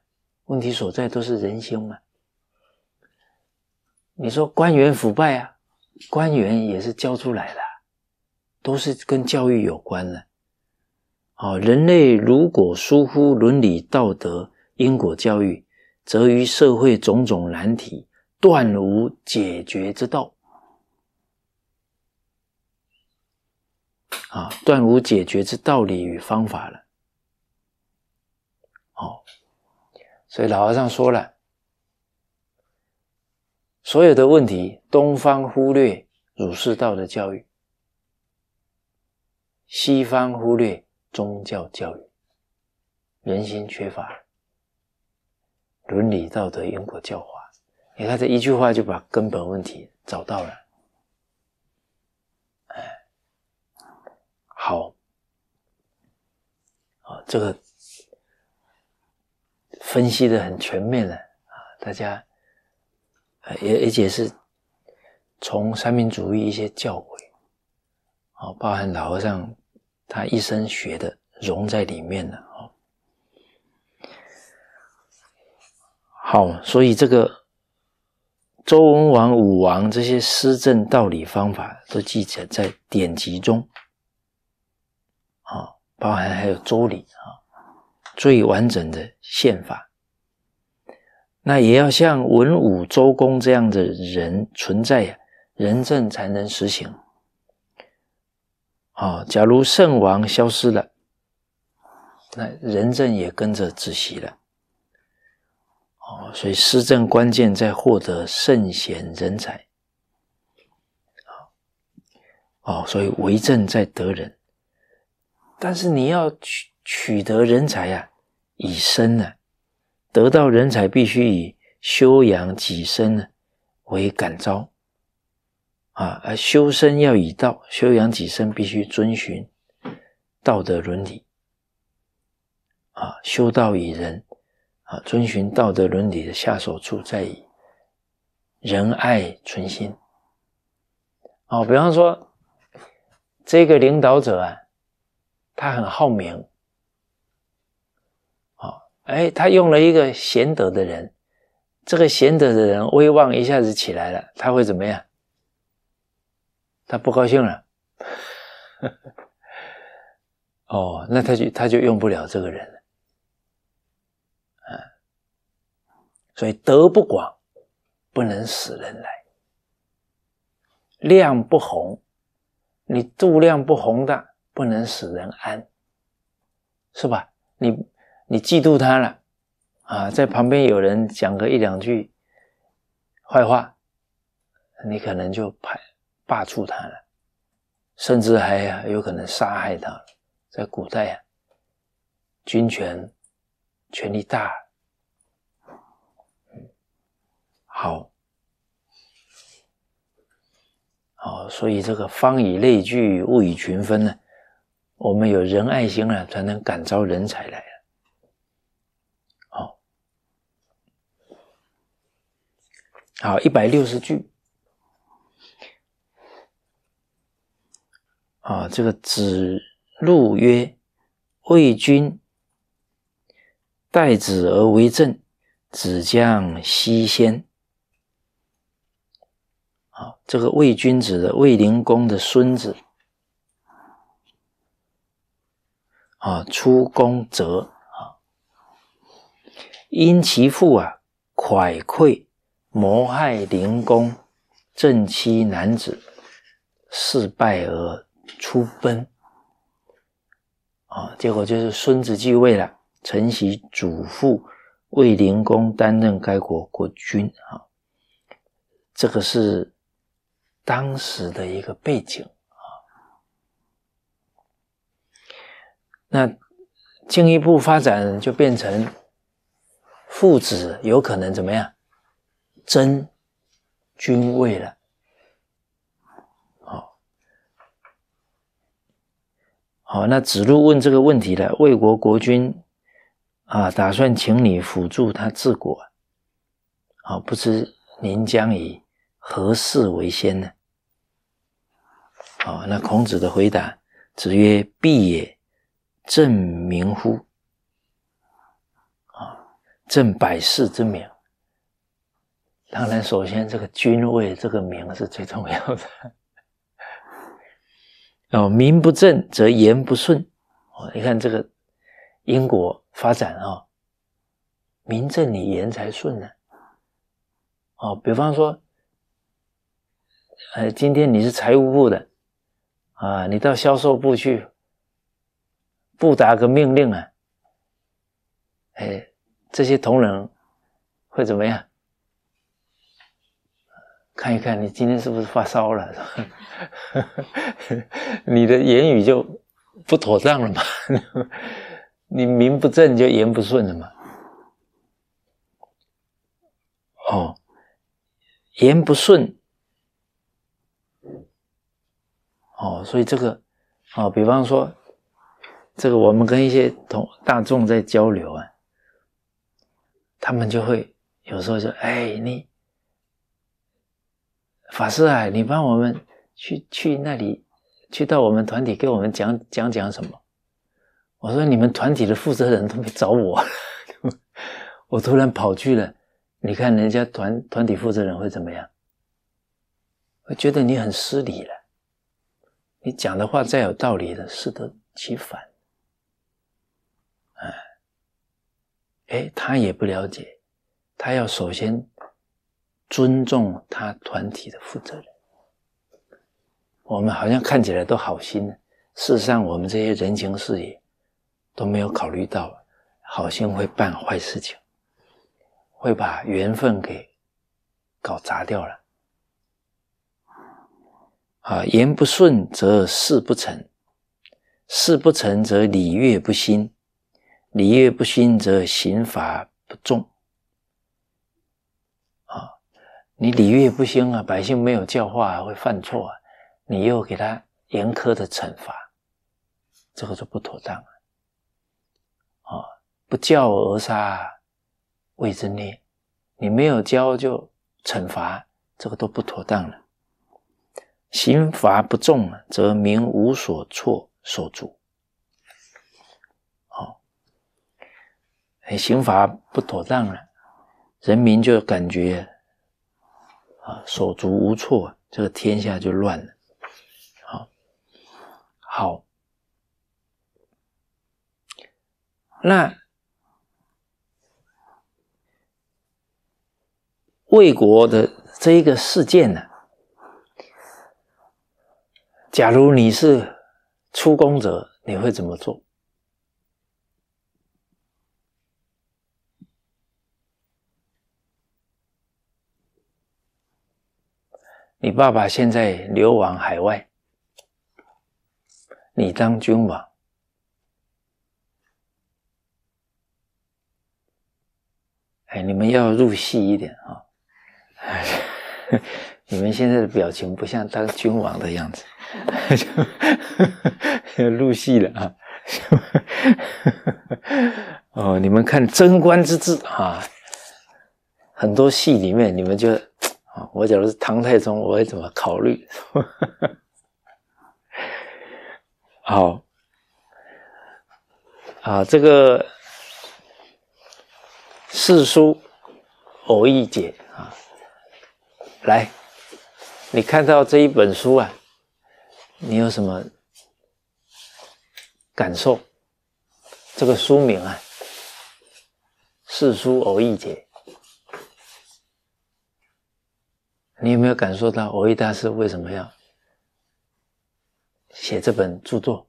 问题所在都是人心嘛。你说官员腐败啊，官员也是教出来的，都是跟教育有关的。好，人类如果疏忽伦理道德、因果教育。则于社会种种难题，断无解决之道。啊，断无解决之道理与方法了。哦，所以老和尚说了，所有的问题，东方忽略儒释道的教育，西方忽略宗教教育，人心缺乏。伦理道德因果教化，你看这一句话就把根本问题找到了。哎，好，啊，这个分析的很全面了啊，大家，也也且是从三民主义一些教诲，啊，包含老和尚他一生学的融在里面了。好，所以这个周文王、武王这些施政道理方法都记载在典籍中，啊，包含还有周礼啊，最完整的宪法。那也要像文武周公这样的人存在，仁政才能实行。啊，假如圣王消失了，那仁政也跟着窒息了。所以施政关键在获得圣贤人才，哦，所以为政在得人。但是你要取取得人才啊，以身呢得到人才，必须以修养己身为感召，啊，而修身要以道，修养己身必须遵循道德伦理，啊，修道以人。啊，遵循道德伦理的下手处在于仁爱存心。哦，比方说这个领导者啊，他很好名，好哎，他用了一个贤德的人，这个贤德的人威望一下子起来了，他会怎么样？他不高兴了。哦，那他就他就用不了这个人。所以德不广，不能使人来；量不宏，你度量不宏的，不能使人安，是吧？你你嫉妒他了，啊，在旁边有人讲个一两句坏话，你可能就排罢黜他了，甚至还有可能杀害他。在古代啊，军权权力大。好，好，所以这个“方以类聚，物以群分”呢，我们有仁爱心了，才能感召人才来了。好，好，一百六十句。啊，这个子路曰：“为君待子而为政，子将西先。”这个魏君子的魏灵公的孙子，啊，出公则啊，因其父啊蒯聩谋害灵公正妻男子，事败而出奔，啊，结果就是孙子继位了，承袭祖父魏灵公担任该国国君啊，这个是。当时的一个背景啊，那进一步发展就变成父子有可能怎么样争君位了？好，好，那子路问这个问题了。魏国国君啊，打算请你辅助他治国，好，不知您将宜。何事为先呢？哦，那孔子的回答：“子曰，必也正名乎？啊，正百世之名。当然，首先这个君位这个名是最重要的。哦，名不正则言不顺。哦，你看这个因果发展啊，名正你言才顺呢。哦，比方说。”呃，今天你是财务部的，啊，你到销售部去，不达个命令啊，哎，这些同仁会怎么样？看一看你今天是不是发烧了？你的言语就不妥当了嘛，你名不正就言不顺了嘛。哦，言不顺。哦，所以这个，哦，比方说，这个我们跟一些同大众在交流啊，他们就会有时候说：“哎，你法师啊，你帮我们去去那里，去到我们团体给我们讲讲讲什么。”我说：“你们团体的负责人都没找我，我突然跑去了，你看人家团团体负责人会怎么样？会觉得你很失礼了。”你讲的话再有道理，的，适得其反。哎，哎，他也不了解，他要首先尊重他团体的负责人。我们好像看起来都好心，事实上我们这些人情事业都没有考虑到，好心会办坏事情，会把缘分给搞砸掉了。啊，言不顺则事不成，事不成则礼乐不兴，礼乐不兴则刑罚不重。啊，你礼乐不兴啊，百姓没有教化会犯错，啊，你又给他严苛的惩罚，这个就不妥当了。啊，不教而杀未之虐，你没有教就惩罚，这个都不妥当了。刑罚不重，则民无所措手足。好，刑罚不妥当了，人民就感觉啊手足无措，这个天下就乱了。好，好，那魏国的这一个事件呢？假如你是出宫者，你会怎么做？你爸爸现在流亡海外，你当君王。哎，你们要入戏一点啊！你们现在的表情不像当君王的样子，要 入戏了啊！哦，你们看《贞观之治》啊，很多戏里面你们就啊，我假如是唐太宗，我会怎么考虑？好啊，这个四书偶一解啊，来。你看到这一本书啊，你有什么感受？这个书名啊，“四书偶一解”，你有没有感受到偶一大师为什么要写这本著作？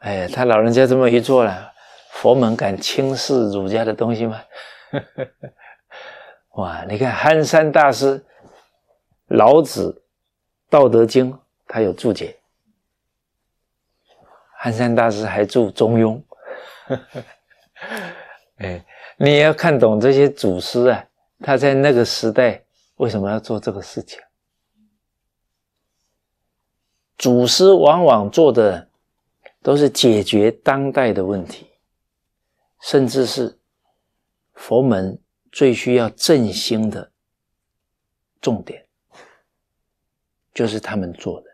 哎呀，他老人家这么一做了，佛门敢轻视儒家的东西吗？哇！你看憨山大师、老子《道德经》，他有注解。憨山大师还注《中庸》。哎，你要看懂这些祖师啊，他在那个时代为什么要做这个事情？祖师往往做的都是解决当代的问题，甚至是佛门。最需要振兴的重点，就是他们做的。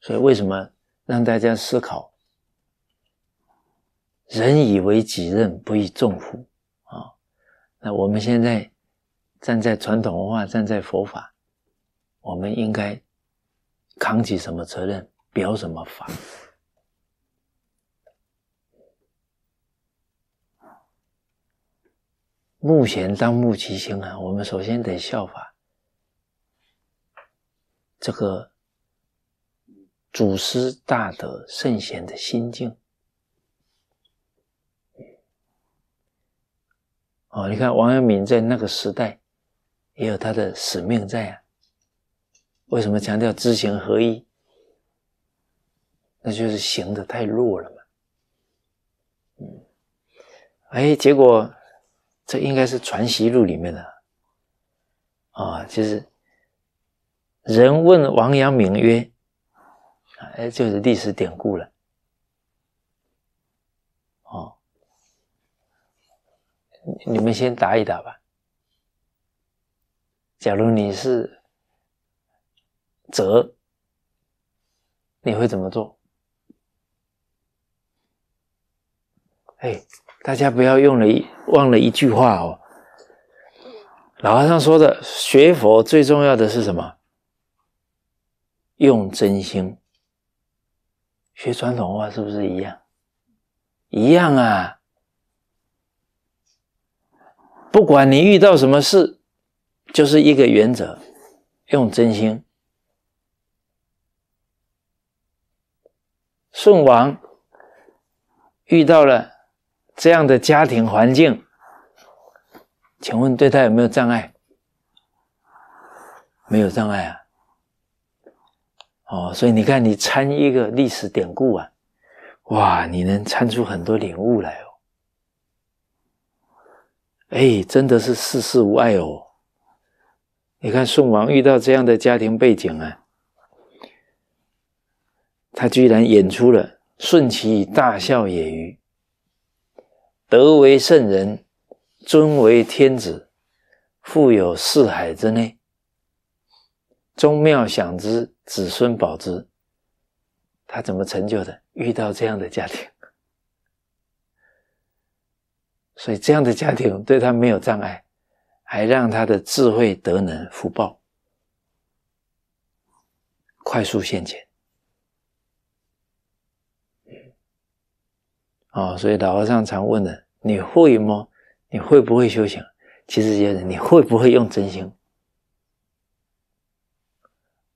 所以为什么让大家思考？人以为己任，不亦重乎？啊，那我们现在站在传统文化，站在佛法，我们应该扛起什么责任？表什么法？目前当目其星啊，我们首先得效法这个祖师大德圣贤的心境。哦，你看王阳明在那个时代也有他的使命在啊。为什么强调知行合一？那就是行的太弱了嘛。嗯，哎，结果。这应该是《传习录》里面的啊，就是人问王阳明曰：“哎，就是历史典故了。”哦，你们先答一答吧。假如你是哲，你会怎么做？哎，大家不要用了。一忘了一句话哦，老和尚说的，学佛最重要的是什么？用真心。学传统文化是不是一样？一样啊！不管你遇到什么事，就是一个原则，用真心。顺王遇到了。这样的家庭环境，请问对他有没有障碍？没有障碍啊！哦，所以你看，你参一个历史典故啊，哇，你能参出很多领悟来哦！哎，真的是世事无碍哦。你看，宋王遇到这样的家庭背景啊，他居然演出了“顺其大孝也欤”。德为圣人，尊为天子，富有四海之内，宗庙享之，子孙保之。他怎么成就的？遇到这样的家庭，所以这样的家庭对他没有障碍，还让他的智慧、德能、福报快速现前。啊，所以老和尚常问的。你会吗？你会不会修行？其实，就是你会不会用真心。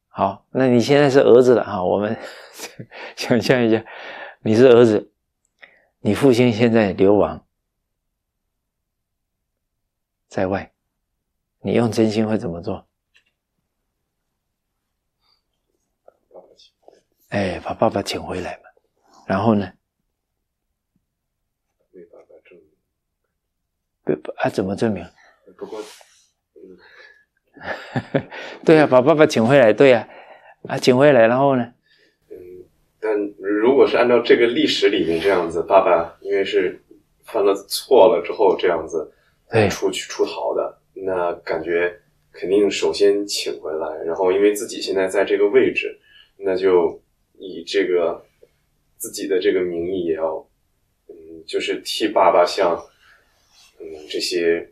好，那你现在是儿子了哈，我们 想象一下，你是儿子，你父亲现在流亡在外，你用真心会怎么做？哎，把爸爸请回来嘛。然后呢？啊？怎么证明？不过，嗯，对啊，把爸爸请回来，对啊，啊，请回来，然后呢？嗯，但如果是按照这个历史里面这样子，爸爸因为是犯了错了之后这样子，出去出逃的，那感觉肯定首先请回来，然后因为自己现在在这个位置，那就以这个自己的这个名义也要，嗯，就是替爸爸向。嗯，这些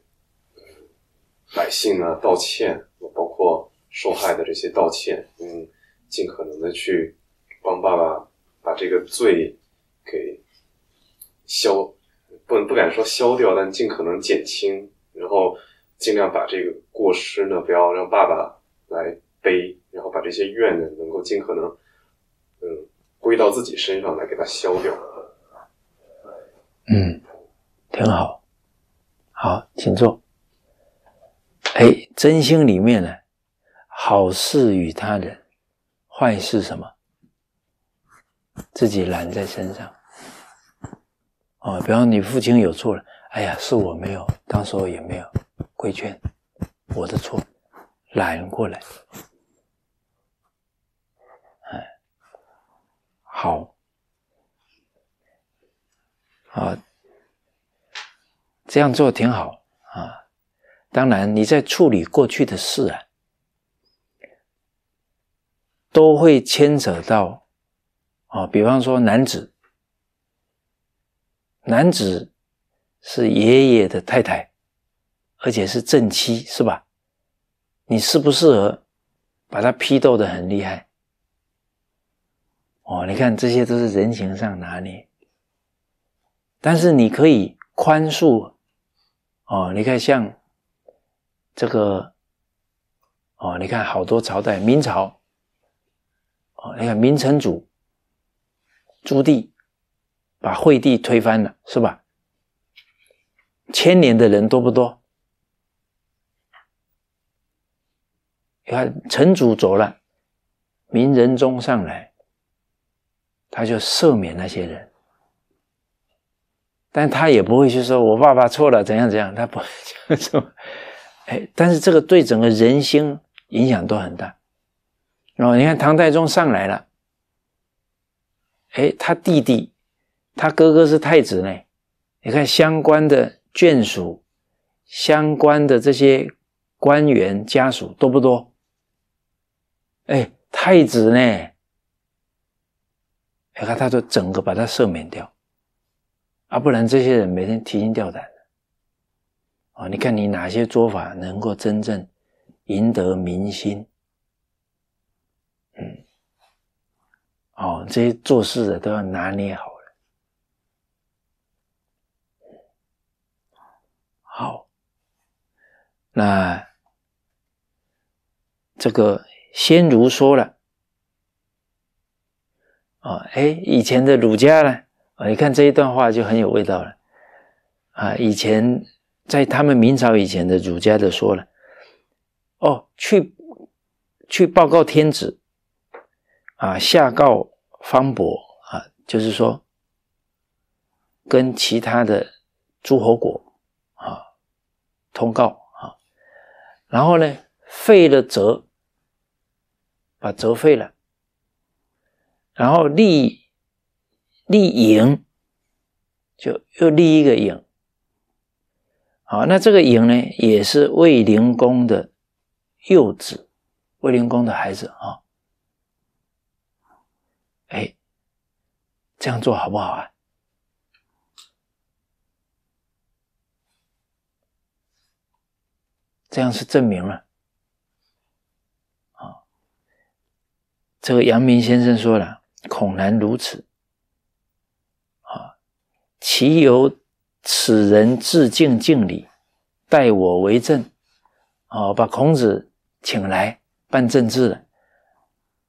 百姓啊道歉，包括受害的这些道歉，嗯，尽可能的去帮爸爸把这个罪给消，不能不敢说消掉，但尽可能减轻，然后尽量把这个过失呢不要让爸爸来背，然后把这些怨呢能够尽可能嗯归到自己身上来给他消掉，嗯，挺好。好，请坐。哎，真心里面呢，好事与他人，坏事什么，自己揽在身上。哦，比方你父亲有错了，哎呀，是我没有，当时我也没有规劝，我的错揽过来。哎，好。啊。这样做挺好啊，当然你在处理过去的事啊，都会牵扯到，哦，比方说男子，男子是爷爷的太太，而且是正妻，是吧？你适不适合把他批斗的很厉害？哦，你看这些都是人情上拿捏，但是你可以宽恕。哦，你看像这个，哦，你看好多朝代，明朝，哦，你看明成祖朱棣把惠帝推翻了，是吧？牵连的人多不多？你看成祖走了，明仁宗上来，他就赦免那些人。但他也不会去说我爸爸错了怎样怎样，他不，会什么？哎，但是这个对整个人心影响都很大。哦，你看唐太宗上来了，哎，他弟弟，他哥哥是太子呢，你看相关的眷属，相关的这些官员家属多不多？哎，太子呢？你看，他就整个把他赦免掉。不然，这些人每天提心吊胆的啊！你看，你哪些做法能够真正赢得民心？嗯，哦，这些做事的都要拿捏好了。好，那这个先儒说了啊，哎，以前的儒家呢？啊，你看这一段话就很有味道了，啊，以前在他们明朝以前的儒家的说了，哦，去去报告天子，啊，下告方伯啊，就是说跟其他的诸侯国啊通告啊，然后呢废了则，把折废了，然后立。立营，就又立一个营。好，那这个营呢，也是卫灵公的幼子，卫灵公的孩子啊。哎，这样做好不好啊？这样是证明了啊。这个阳明先生说了，恐难如此。其由此人自敬敬礼，待我为政。哦，把孔子请来办政治了。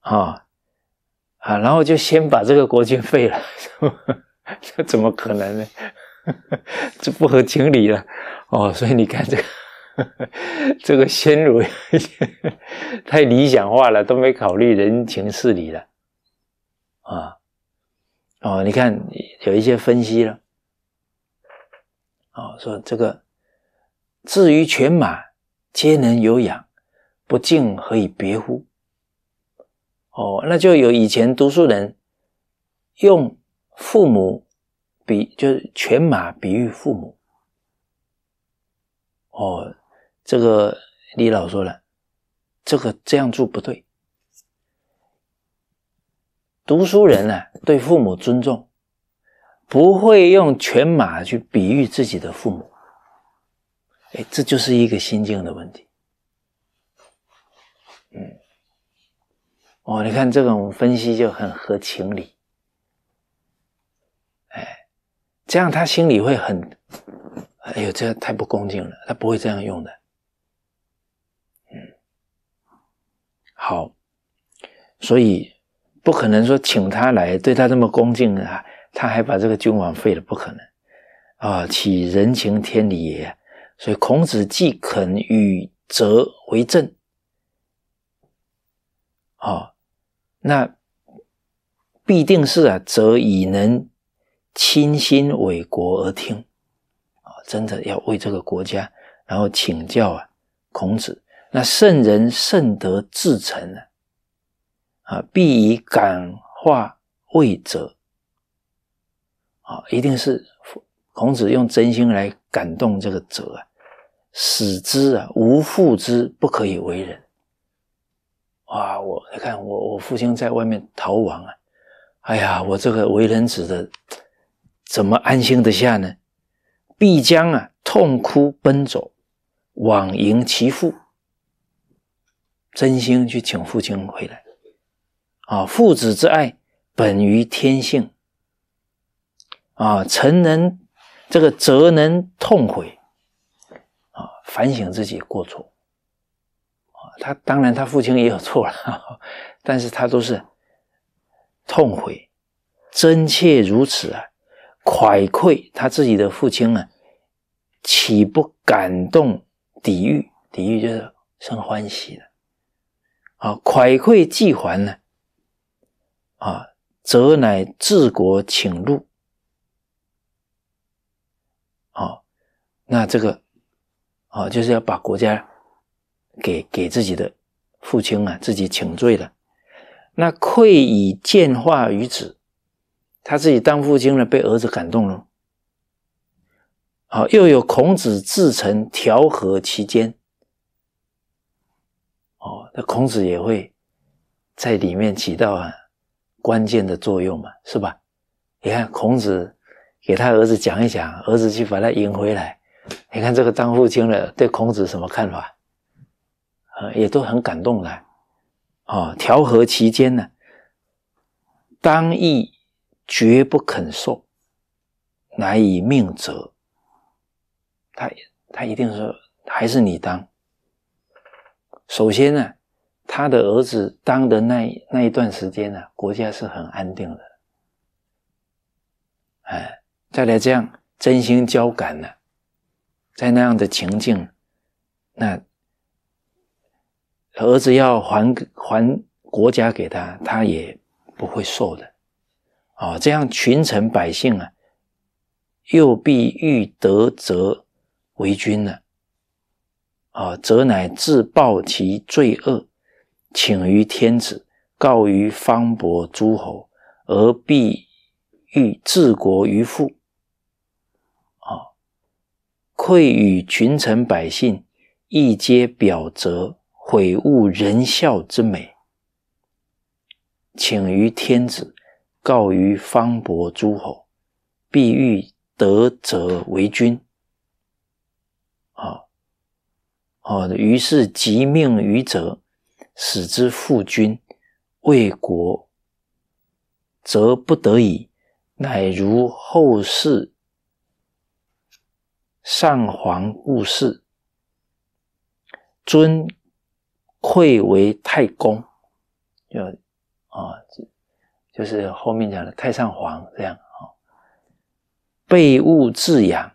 啊啊，然后就先把这个国君废了。这怎么可能呢？这不合情理了。哦，所以你看这个 这个先儒太理想化了，都没考虑人情事理了。啊。哦，你看有一些分析了，哦，说这个至于犬马皆能有养，不敬何以别乎？哦，那就有以前读书人用父母比，就是犬马比喻父母。哦，这个李老说了，这个这样做不对，读书人呢。对父母尊重，不会用犬马去比喻自己的父母。哎，这就是一个心境的问题。嗯，哦，你看这种分析就很合情理。哎，这样他心里会很，哎呦，这太不恭敬了，他不会这样用的。嗯，好，所以。不可能说请他来对他这么恭敬啊，他还把这个君王废了，不可能啊！起人情天理也，所以孔子既肯与则为政，啊，那必定是啊，则以能亲心为国而听啊，真的要为这个国家然后请教啊，孔子那圣人圣德至诚啊。啊，必以感化为责，啊，一定是孔子用真心来感动这个责啊，使之啊无父之不可以为人。哇，我你看，我我父亲在外面逃亡啊，哎呀，我这个为人子的，怎么安心得下呢？必将啊痛哭奔走，往迎其父，真心去请父亲回来。啊，父子之爱本于天性。啊，臣能这个则能痛悔，啊，反省自己过错。啊，他当然他父亲也有错了，但是他都是痛悔，真切如此啊！愧愧他自己的父亲呢，岂不感动？抵御抵御就是生欢喜的。啊，愧愧既还呢？啊，则乃治国请路。啊，那这个，啊，就是要把国家给给自己的父亲啊，自己请罪了。那愧以见化于子，他自己当父亲了，被儿子感动了。好，又有孔子自成调和其间。哦，那孔子也会在里面起到啊。关键的作用嘛，是吧？你看孔子给他儿子讲一讲，儿子去把他引回来。你看这个当父亲的对孔子什么看法？啊，也都很感动了。啊，调和期间呢，当义绝不肯受，乃以命责。他他一定说，还是你当。首先呢。他的儿子当的那那一段时间呢，国家是很安定的。哎，再来这样真心交感呢，在那样的情境，那儿子要还还国家给他，他也不会受的。啊，这样群臣百姓啊，又必欲得则为君呢。啊，则乃自暴其罪恶。请于天子，告于方伯诸侯，而必欲治国于父，啊！愧于群臣百姓，亦皆表责悔悟仁孝之美。请于天子，告于方伯诸侯，必欲德则为君，啊！哦，于是即命于泽。使之负君，为国，则不得已，乃如后世。上皇勿事，尊愧为太公，就啊，就是后面讲的太上皇这样啊。备物自养，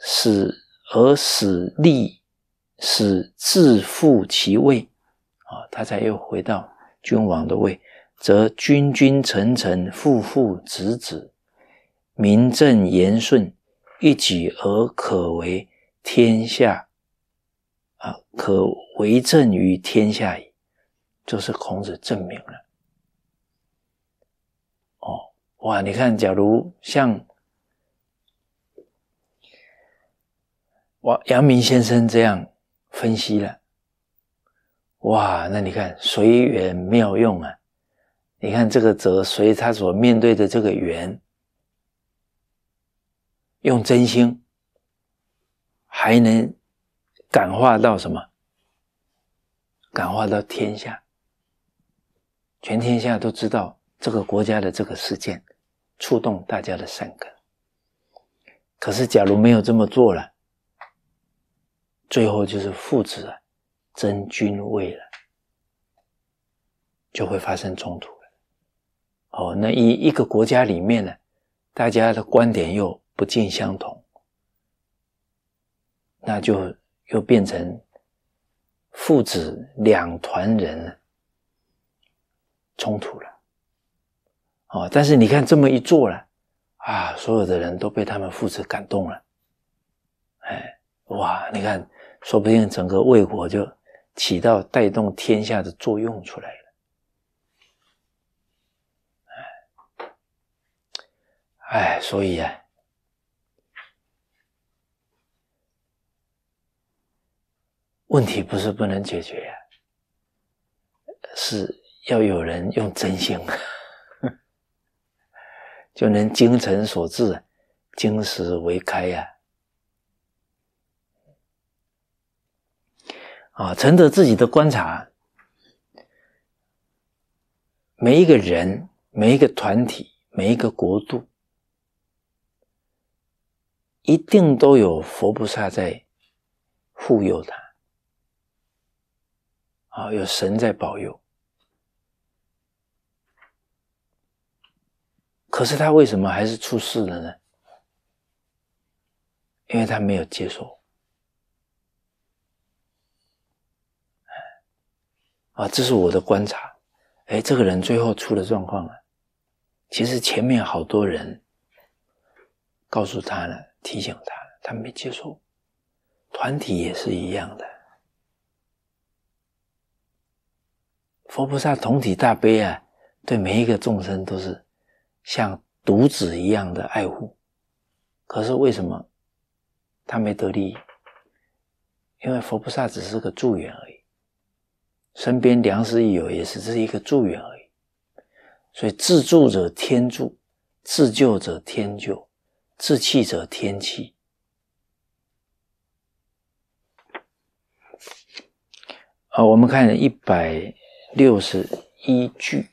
使而使利，使自负其位。他才又回到君王的位，则君君臣臣父父子子，名正言顺，一举而可为天下啊，可为政于天下矣。就是孔子证明了。哦，哇！你看，假如像王阳明先生这样分析了。哇，那你看随缘妙用啊！你看这个则随他所面对的这个缘，用真心还能感化到什么？感化到天下，全天下都知道这个国家的这个事件，触动大家的善根。可是假如没有这么做了，最后就是父子啊。争君位了，就会发生冲突了。哦，那一一个国家里面呢，大家的观点又不尽相同，那就又变成父子两团人冲突了。哦，但是你看这么一做了，啊，所有的人都被他们父子感动了。哎，哇，你看，说不定整个魏国就。起到带动天下的作用出来了，哎所以啊，问题不是不能解决，是要有人用真心，就能精诚所至，金石为开呀。啊，凭着自己的观察，每一个人、每一个团体、每一个国度，一定都有佛菩萨在护佑他，啊，有神在保佑。可是他为什么还是出事了呢？因为他没有接受。啊，这是我的观察。哎，这个人最后出的状况啊，其实前面好多人告诉他了，提醒他，他没接受。团体也是一样的，佛菩萨同体大悲啊，对每一个众生都是像独子一样的爱护。可是为什么他没得利益？因为佛菩萨只是个助缘而已。身边良师益友也只是一个助缘而已，所以自助者天助，自救者天救，自弃者天弃。好，我们看一百六十一句，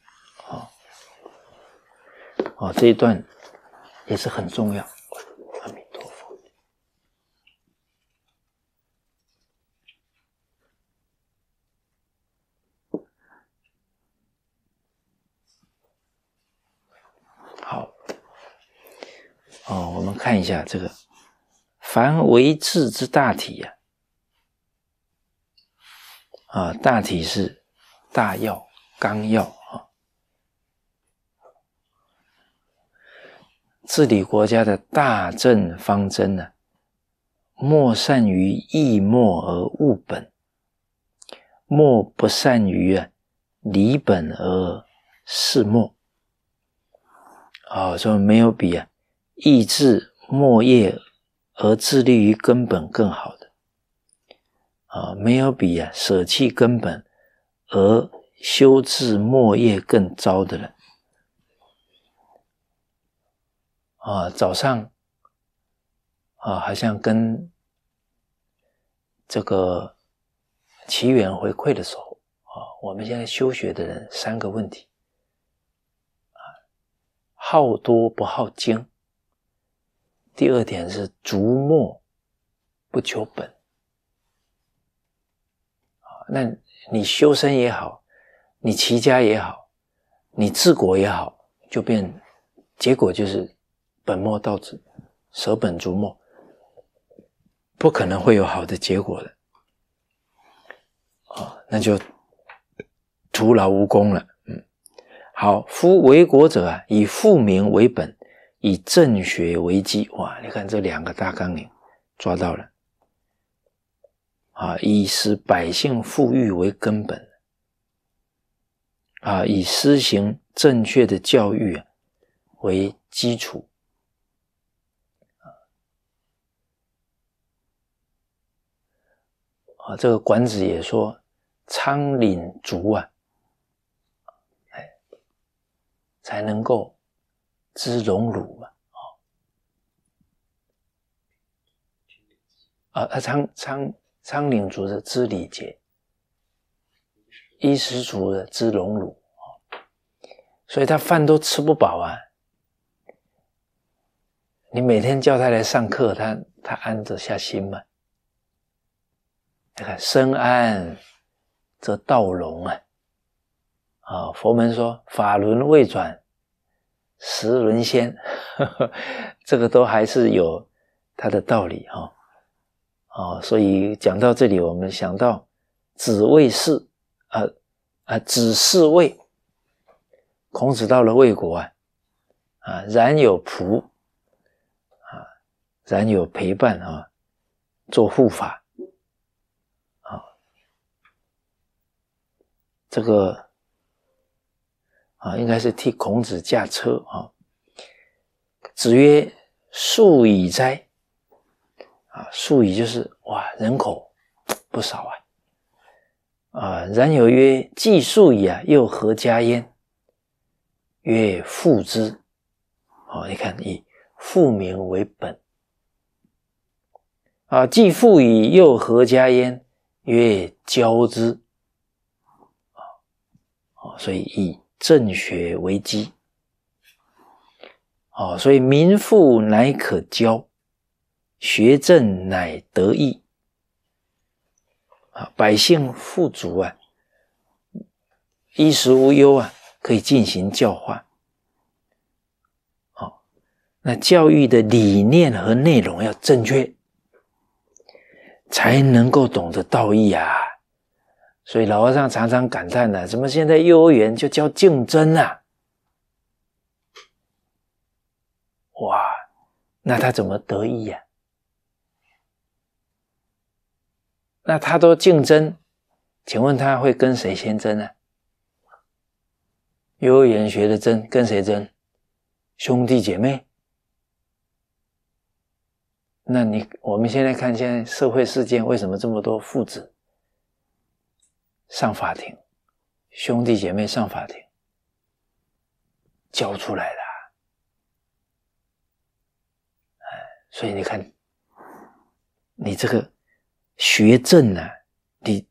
好，这一段也是很重要。哦，我们看一下这个，凡为治之大体呀，啊，大体是大要纲要啊，治理国家的大政方针呢，莫善于易末而务本，莫不善于啊离本而事末，啊，说没有比啊。抑制末业，而致力于根本，更好的啊，没有比啊舍弃根本而修治末业更糟的了啊！早上啊，好像跟这个奇缘回馈的时候啊，我们现在修学的人三个问题啊，好多不好精。第二点是逐末不求本那你修身也好，你齐家也好，你治国也好，就变结果就是本末倒置，舍本逐末，不可能会有好的结果的啊！那就徒劳无功了。嗯，好，夫为国者啊，以富民为本。以政学为基，哇！你看这两个大纲领抓到了啊，以使百姓富裕为根本啊，以施行正确的教育为基础啊。啊，这个管子也说：“仓廪足啊，哎，才能够。”知荣辱嘛？啊，啊，苍苍苍岭族的知礼节，衣食族的知荣辱啊，所以他饭都吃不饱啊。你每天叫他来上课，他他安得下心吗？你看身安则道隆啊，啊，佛门说法轮未转。时轮先，这个都还是有它的道理哈。哦，所以讲到这里，我们想到子卫士，啊啊子是位。孔子到了魏国啊，啊然有仆，啊然有陪伴啊，做护法啊，这个。啊，应该是替孔子驾车啊。子曰：“数以哉？”啊，“数以”就是哇，人口不少啊。啊，冉有曰：“既数以啊，又何加焉？”曰：“富之。”好，你看以富民为本啊。既富以又何加焉？曰：“交之。”啊，啊，所以以。正学为基，哦，所以民富乃可教，学正乃得意。啊，百姓富足啊，衣食无忧啊，可以进行教化。哦，那教育的理念和内容要正确，才能够懂得道义啊。所以老和尚常常感叹呢：，怎么现在幼儿园就教竞争呢？哇，那他怎么得意呀？那他都竞争，请问他会跟谁先争呢？幼儿园学的争，跟谁争？兄弟姐妹？那你我们现在看，现在社会事件为什么这么多父子？上法庭，兄弟姐妹上法庭，教出来的，哎，所以你看，你这个学正呢，理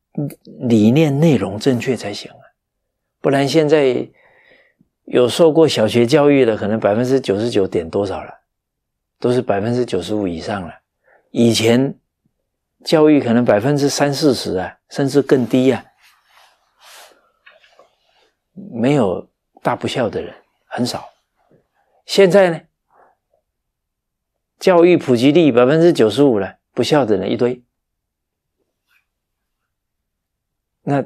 理念内容正确才行啊，不然现在有受过小学教育的，可能百分之九十九点多少了，都是百分之九十五以上了，以前教育可能百分之三四十啊，甚至更低啊。没有大不孝的人很少，现在呢，教育普及率百分之九十五了，不孝的人一堆，那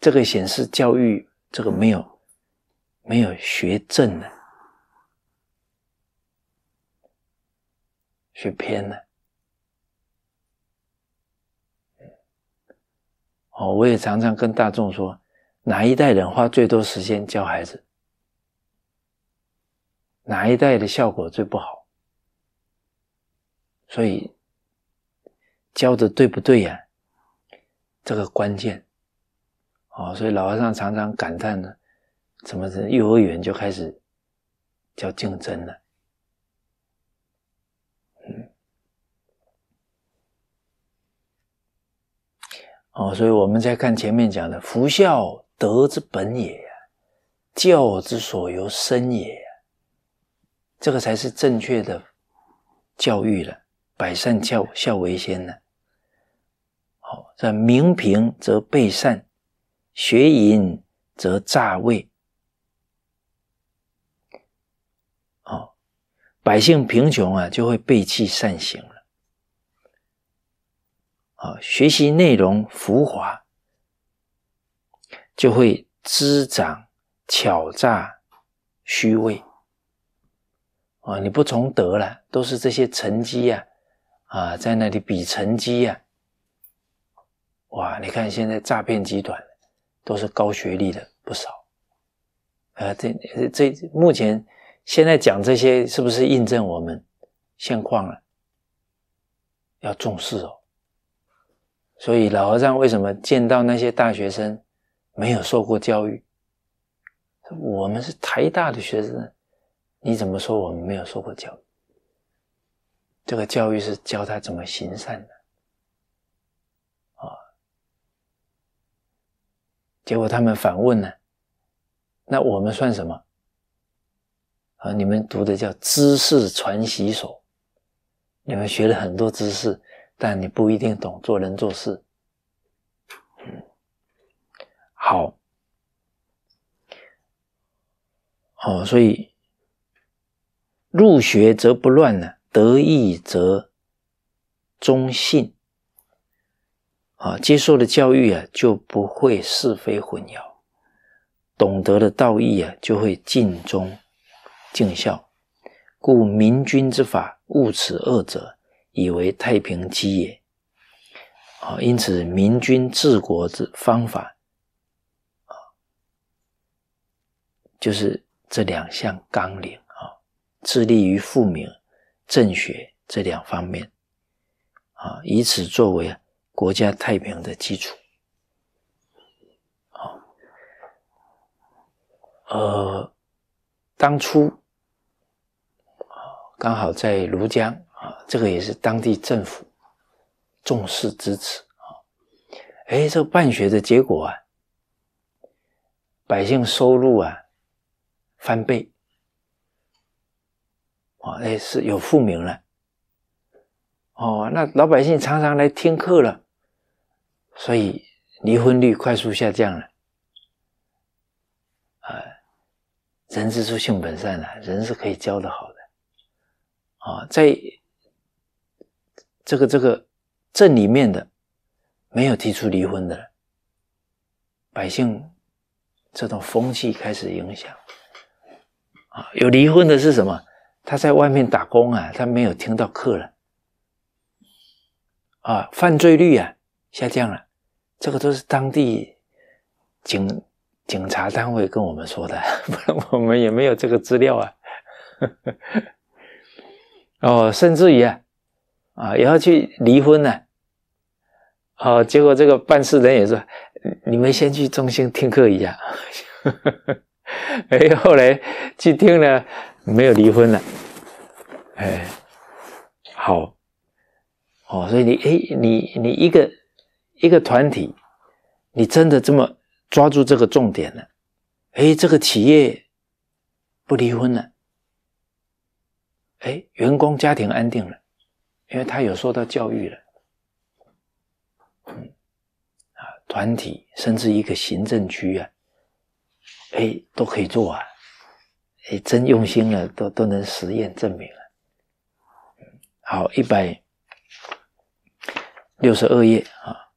这个显示教育这个没有没有学正呢？学偏了。哦，我也常常跟大众说。哪一代人花最多时间教孩子，哪一代的效果最不好？所以教的对不对呀？这个关键哦，所以老和尚常常感叹呢：，怎么是幼儿园就开始教竞争了？嗯，哦，所以我们再看前面讲的福孝。德之本也，教之所由生也。这个才是正确的教育了。百善孝孝为先呢。好，这明贫则背善，学淫则诈伪。哦，百姓贫穷啊，就会背弃善行了。啊，学习内容浮华。就会滋长、巧诈、虚伪啊！你不从德了，都是这些成绩呀，啊，在那里比成绩呀，哇！你看现在诈骗集团都是高学历的不少，啊，这这目前现在讲这些是不是印证我们现况了？要重视哦。所以老和尚为什么见到那些大学生？没有受过教育，我们是台大的学生，你怎么说我们没有受过教育？这个教育是教他怎么行善的啊？结果他们反问呢，那我们算什么？啊，你们读的叫知识传习所，你们学了很多知识，但你不一定懂做人做事。好，哦，所以入学则不乱呢，德义则忠信啊，接受的教育啊就不会是非混淆，懂得了道义啊就会尽忠尽孝，故明君之法务此二者，以为太平基也啊，因此明君治国之方法。就是这两项纲领啊，致力于富民、正学这两方面啊，以此作为国家太平的基础。好，呃，当初啊，刚好在庐江啊，这个也是当地政府重视支持啊。哎，这办学的结果啊，百姓收入啊。翻倍，哦，哎，是有复明了，哦，那老百姓常常来听课了，所以离婚率快速下降了，啊，人之初性本善啊，人是可以教的好的，啊，在这个这个镇里面的没有提出离婚的百姓，这种风气开始影响。啊，有离婚的是什么？他在外面打工啊，他没有听到客人，啊，犯罪率啊下降了，这个都是当地警警察单位跟我们说的，不然我们也没有这个资料啊。哦，甚至于啊，啊也要去离婚呢。哦，结果这个办事人也说，你们先去中心听课一下。哎，后来去听了，没有离婚了。哎，好，哦，所以你哎，你你一个一个团体，你真的这么抓住这个重点了，哎，这个企业不离婚了，哎，员工家庭安定了，因为他有受到教育了。嗯，啊，团体甚至一个行政区啊。哎，都可以做啊！哎，真用心了，都都能实验证明了。好，一百六十二页啊。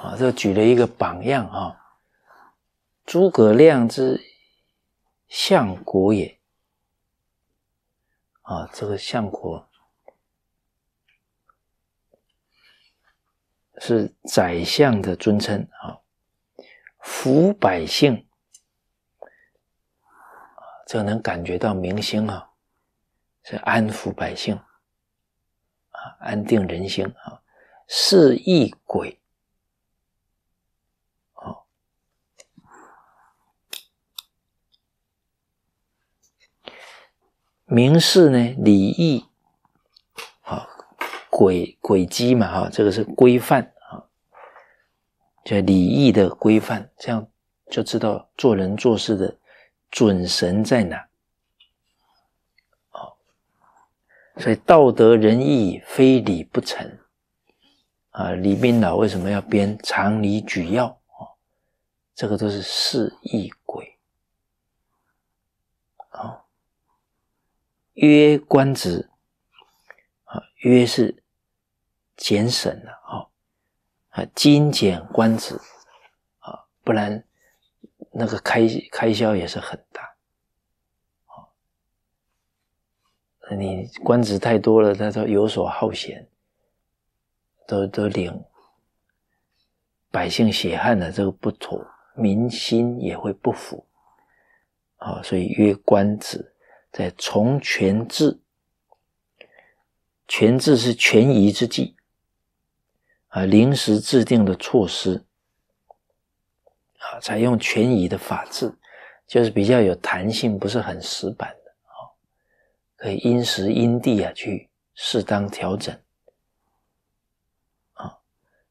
啊，这举了一个榜样啊，诸葛亮之相国也啊，这个相国。是宰相的尊称啊，福百姓这能感觉到民心啊，是安抚百姓啊，安定人心啊，是异鬼啊，明事呢，礼义。轨轨迹嘛，哈，这个是规范啊，叫礼义的规范，这样就知道做人做事的准绳在哪。所以道德仁义非礼不成啊。李冰老为什么要编《长理举要》啊？这个都是示义鬼啊。曰官职啊，曰是。减省了啊啊，精简官职啊，不然那个开开销也是很大啊。你官职太多了，他都游手好闲，都都领百姓血汗的这个不妥，民心也会不服啊。所以约官职，在从权治，权治是权宜之计。啊，临时制定的措施，啊，采用权宜的法制，就是比较有弹性，不是很死板的，啊，可以因时因地啊去适当调整。啊，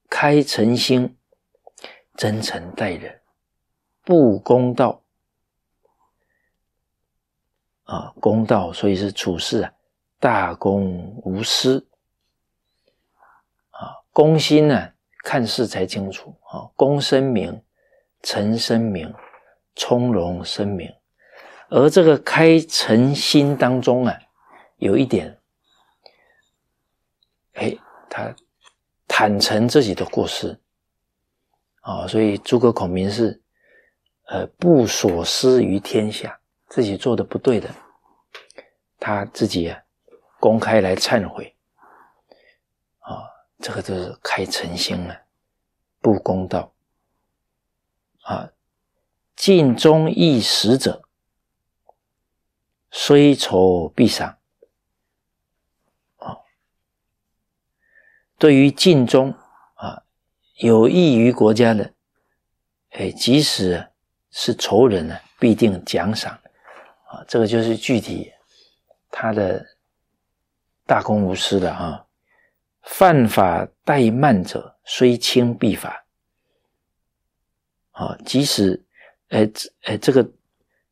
开诚心，真诚待人，不公道，啊，公道，所以是处事啊，大公无私。公心呢，看事才清楚啊。公生明，臣生明，从容生明。而这个开诚心当中啊，有一点，哎，他坦诚自己的过失啊。所以诸葛孔明是，呃，不所思于天下，自己做的不对的，他自己啊，公开来忏悔。这个就是开诚心了，不公道啊！尽忠义使者，虽仇必赏啊！对于尽忠啊，有益于国家的，哎，即使是仇人呢，必定奖赏啊！这个就是具体他的大公无私的啊。犯法怠慢者，虽轻必罚。啊，即使，呃，呃，这个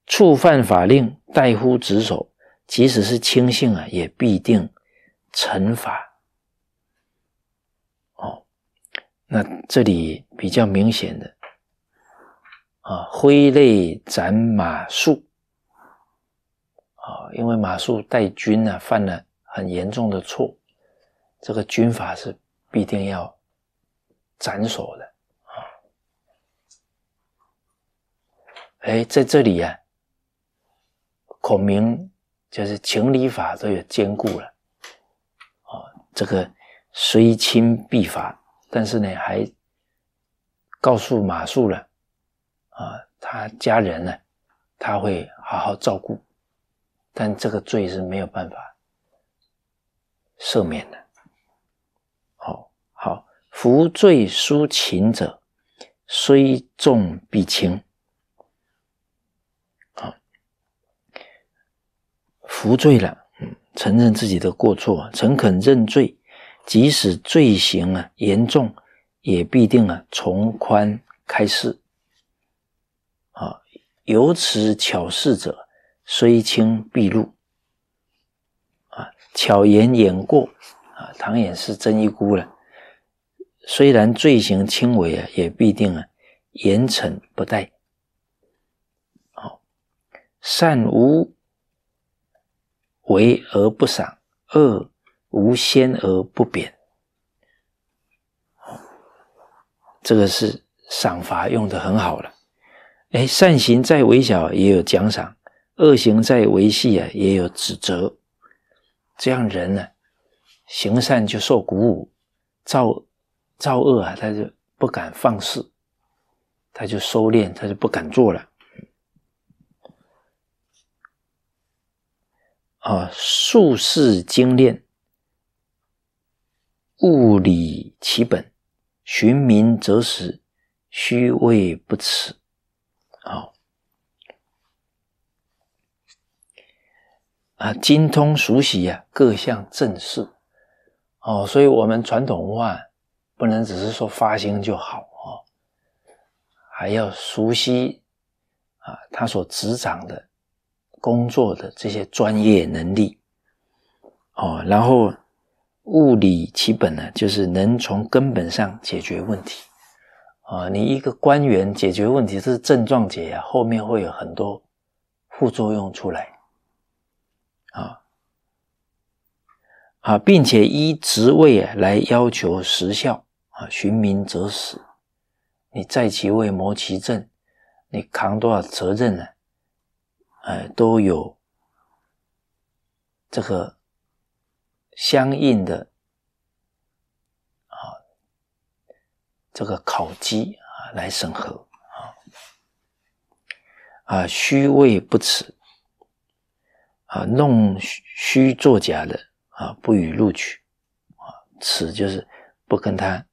触犯法令怠忽职守，即使是轻信啊，也必定惩罚。哦，那这里比较明显的，啊，挥泪斩马谡。啊，因为马谡带军呢，犯了很严重的错。这个军法是必定要斩首的啊！哎，在这里啊，孔明就是情理法都有兼顾了啊。这个虽亲必罚，但是呢，还告诉马谡了啊，他家人呢，他会好好照顾，但这个罪是没有办法赦免的。服罪抒情者，虽重必轻。啊，服罪了，嗯，承认自己的过错，诚恳认罪，即使罪行啊严重，也必定啊从宽开释。啊，有此巧事者，虽轻必入。啊，巧言掩过，啊，唐寅是真一孤了。虽然罪行轻微啊，也必定啊严惩不贷。好，善无为而不赏，恶无先而不贬。这个是赏罚用的很好了。哎，善行再微小也有奖赏，恶行再微细啊也有指责。这样人呢，行善就受鼓舞，造。造恶啊，他就不敢放肆，他就收敛，他就不敢做了。啊，术士精练，物理其本，寻名择实，虚位不耻。啊。啊，精通熟悉啊，各项正事。哦，所以我们传统文化。不能只是说发心就好哦，还要熟悉啊他所执掌的工作的这些专业能力哦，然后物理其本呢，就是能从根本上解决问题啊。你一个官员解决问题是症状解啊，后面会有很多副作用出来啊啊，并且依职位来要求实效。啊，寻名则死。你在其位谋其政，你扛多少责任呢？哎，都有这个相应的啊，这个考稽啊来审核啊。啊，虚位不耻啊，弄虚作假的啊，不予录取啊。此就是不跟他。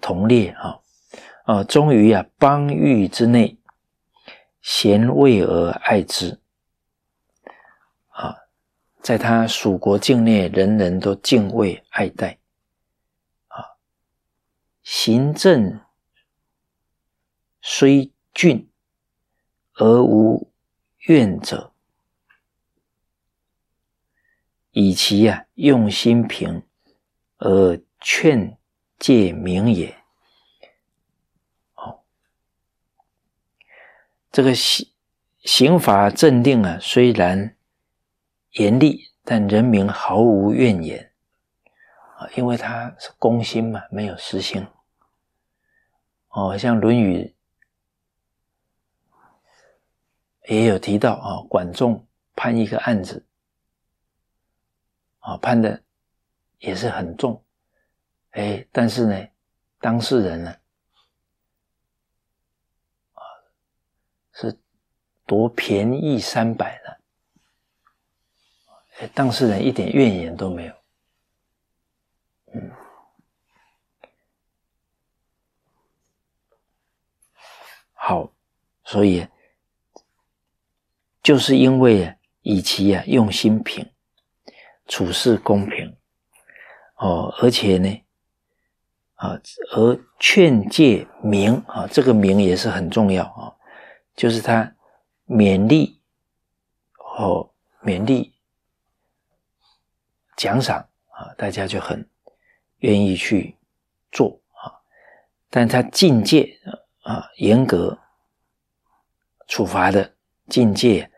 同列啊，啊，终于啊，邦域之内，贤位而爱之啊，在他蜀国境内，人人都敬畏爱戴啊。行政虽峻，而无怨者，以其呀用心平而劝。戒名也，好。这个刑刑法镇定啊，虽然严厉，但人民毫无怨言啊，因为他是公心嘛，没有私心。哦，像《论语》也有提到啊，管仲判一个案子啊，判的也是很重。哎，但是呢，当事人呢，啊，是多便宜三百的，哎，当事人一点怨言都没有，嗯，好，所以就是因为以其啊用心平，处事公平，哦，而且呢。啊，而劝诫明啊，这个明也是很重要啊，就是他勉励，哦，勉励、奖赏啊，大家就很愿意去做啊。但他禁戒啊，严格处罚的禁戒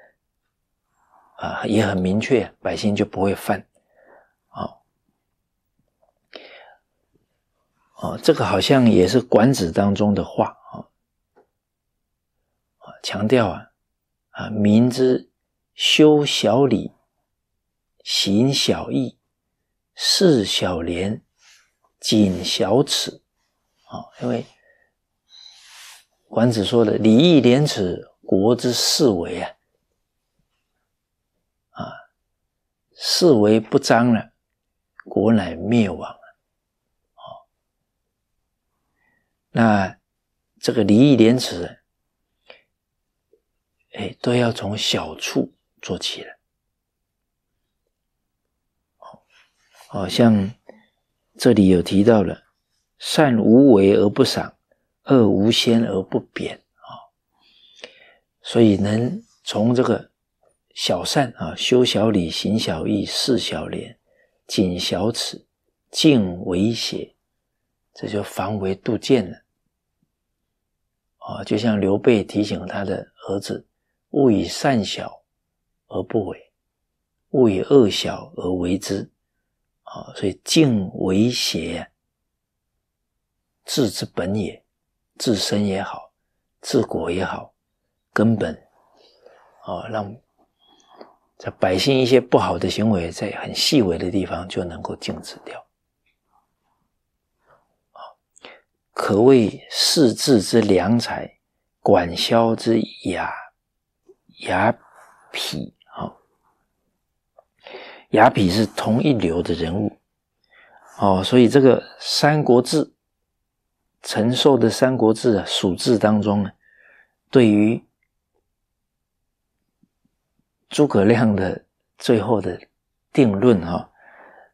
啊，也很明确，百姓就不会犯。哦，这个好像也是管子当中的话啊强调啊啊，民之修小礼、行小义、事小廉、谨小耻啊，因为管子说的“礼义廉耻，国之四维”啊啊，四维不张了，国乃灭亡。那这个礼义廉耻，哎，都要从小处做起了。哦，像这里有提到了，善无为而不赏，恶无先而不贬啊。所以能从这个小善啊，修小礼，行小义，事小廉，谨小耻，敬为邪，这就防微杜渐了。啊，就像刘备提醒他的儿子：勿以善小而不为，勿以恶小而为之。啊，所以静为邪治之本也，治身也好，治国也好，根本，啊，让这百姓一些不好的行为，在很细微的地方就能够禁止掉。可谓世治之良才，管萧之雅雅痞啊，雅痞是同一流的人物哦。所以这个《三国志》陈寿的《三国志》啊，蜀志当中呢，对于诸葛亮的最后的定论啊，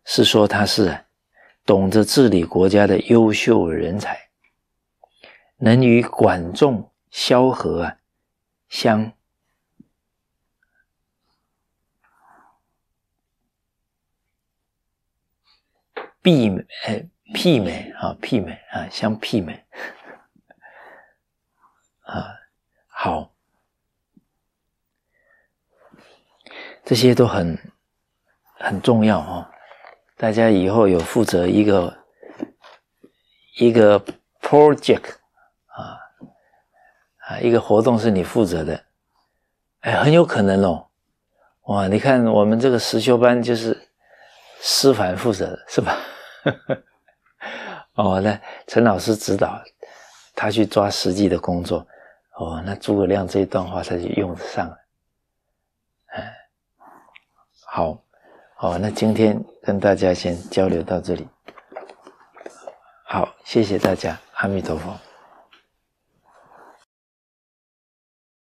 是说他是懂得治理国家的优秀人才。能与管仲、萧何啊相媲呃媲美啊媲美啊相媲美 啊好，这些都很很重要哦。大家以后有负责一个一个 project。啊，一个活动是你负责的，哎，很有可能哦。哇，你看我们这个实修班就是师凡负责的，是吧？哦，那陈老师指导他去抓实际的工作。哦，那诸葛亮这一段话他就用得上了。哎，好，哦，那今天跟大家先交流到这里。好，谢谢大家，阿弥陀佛。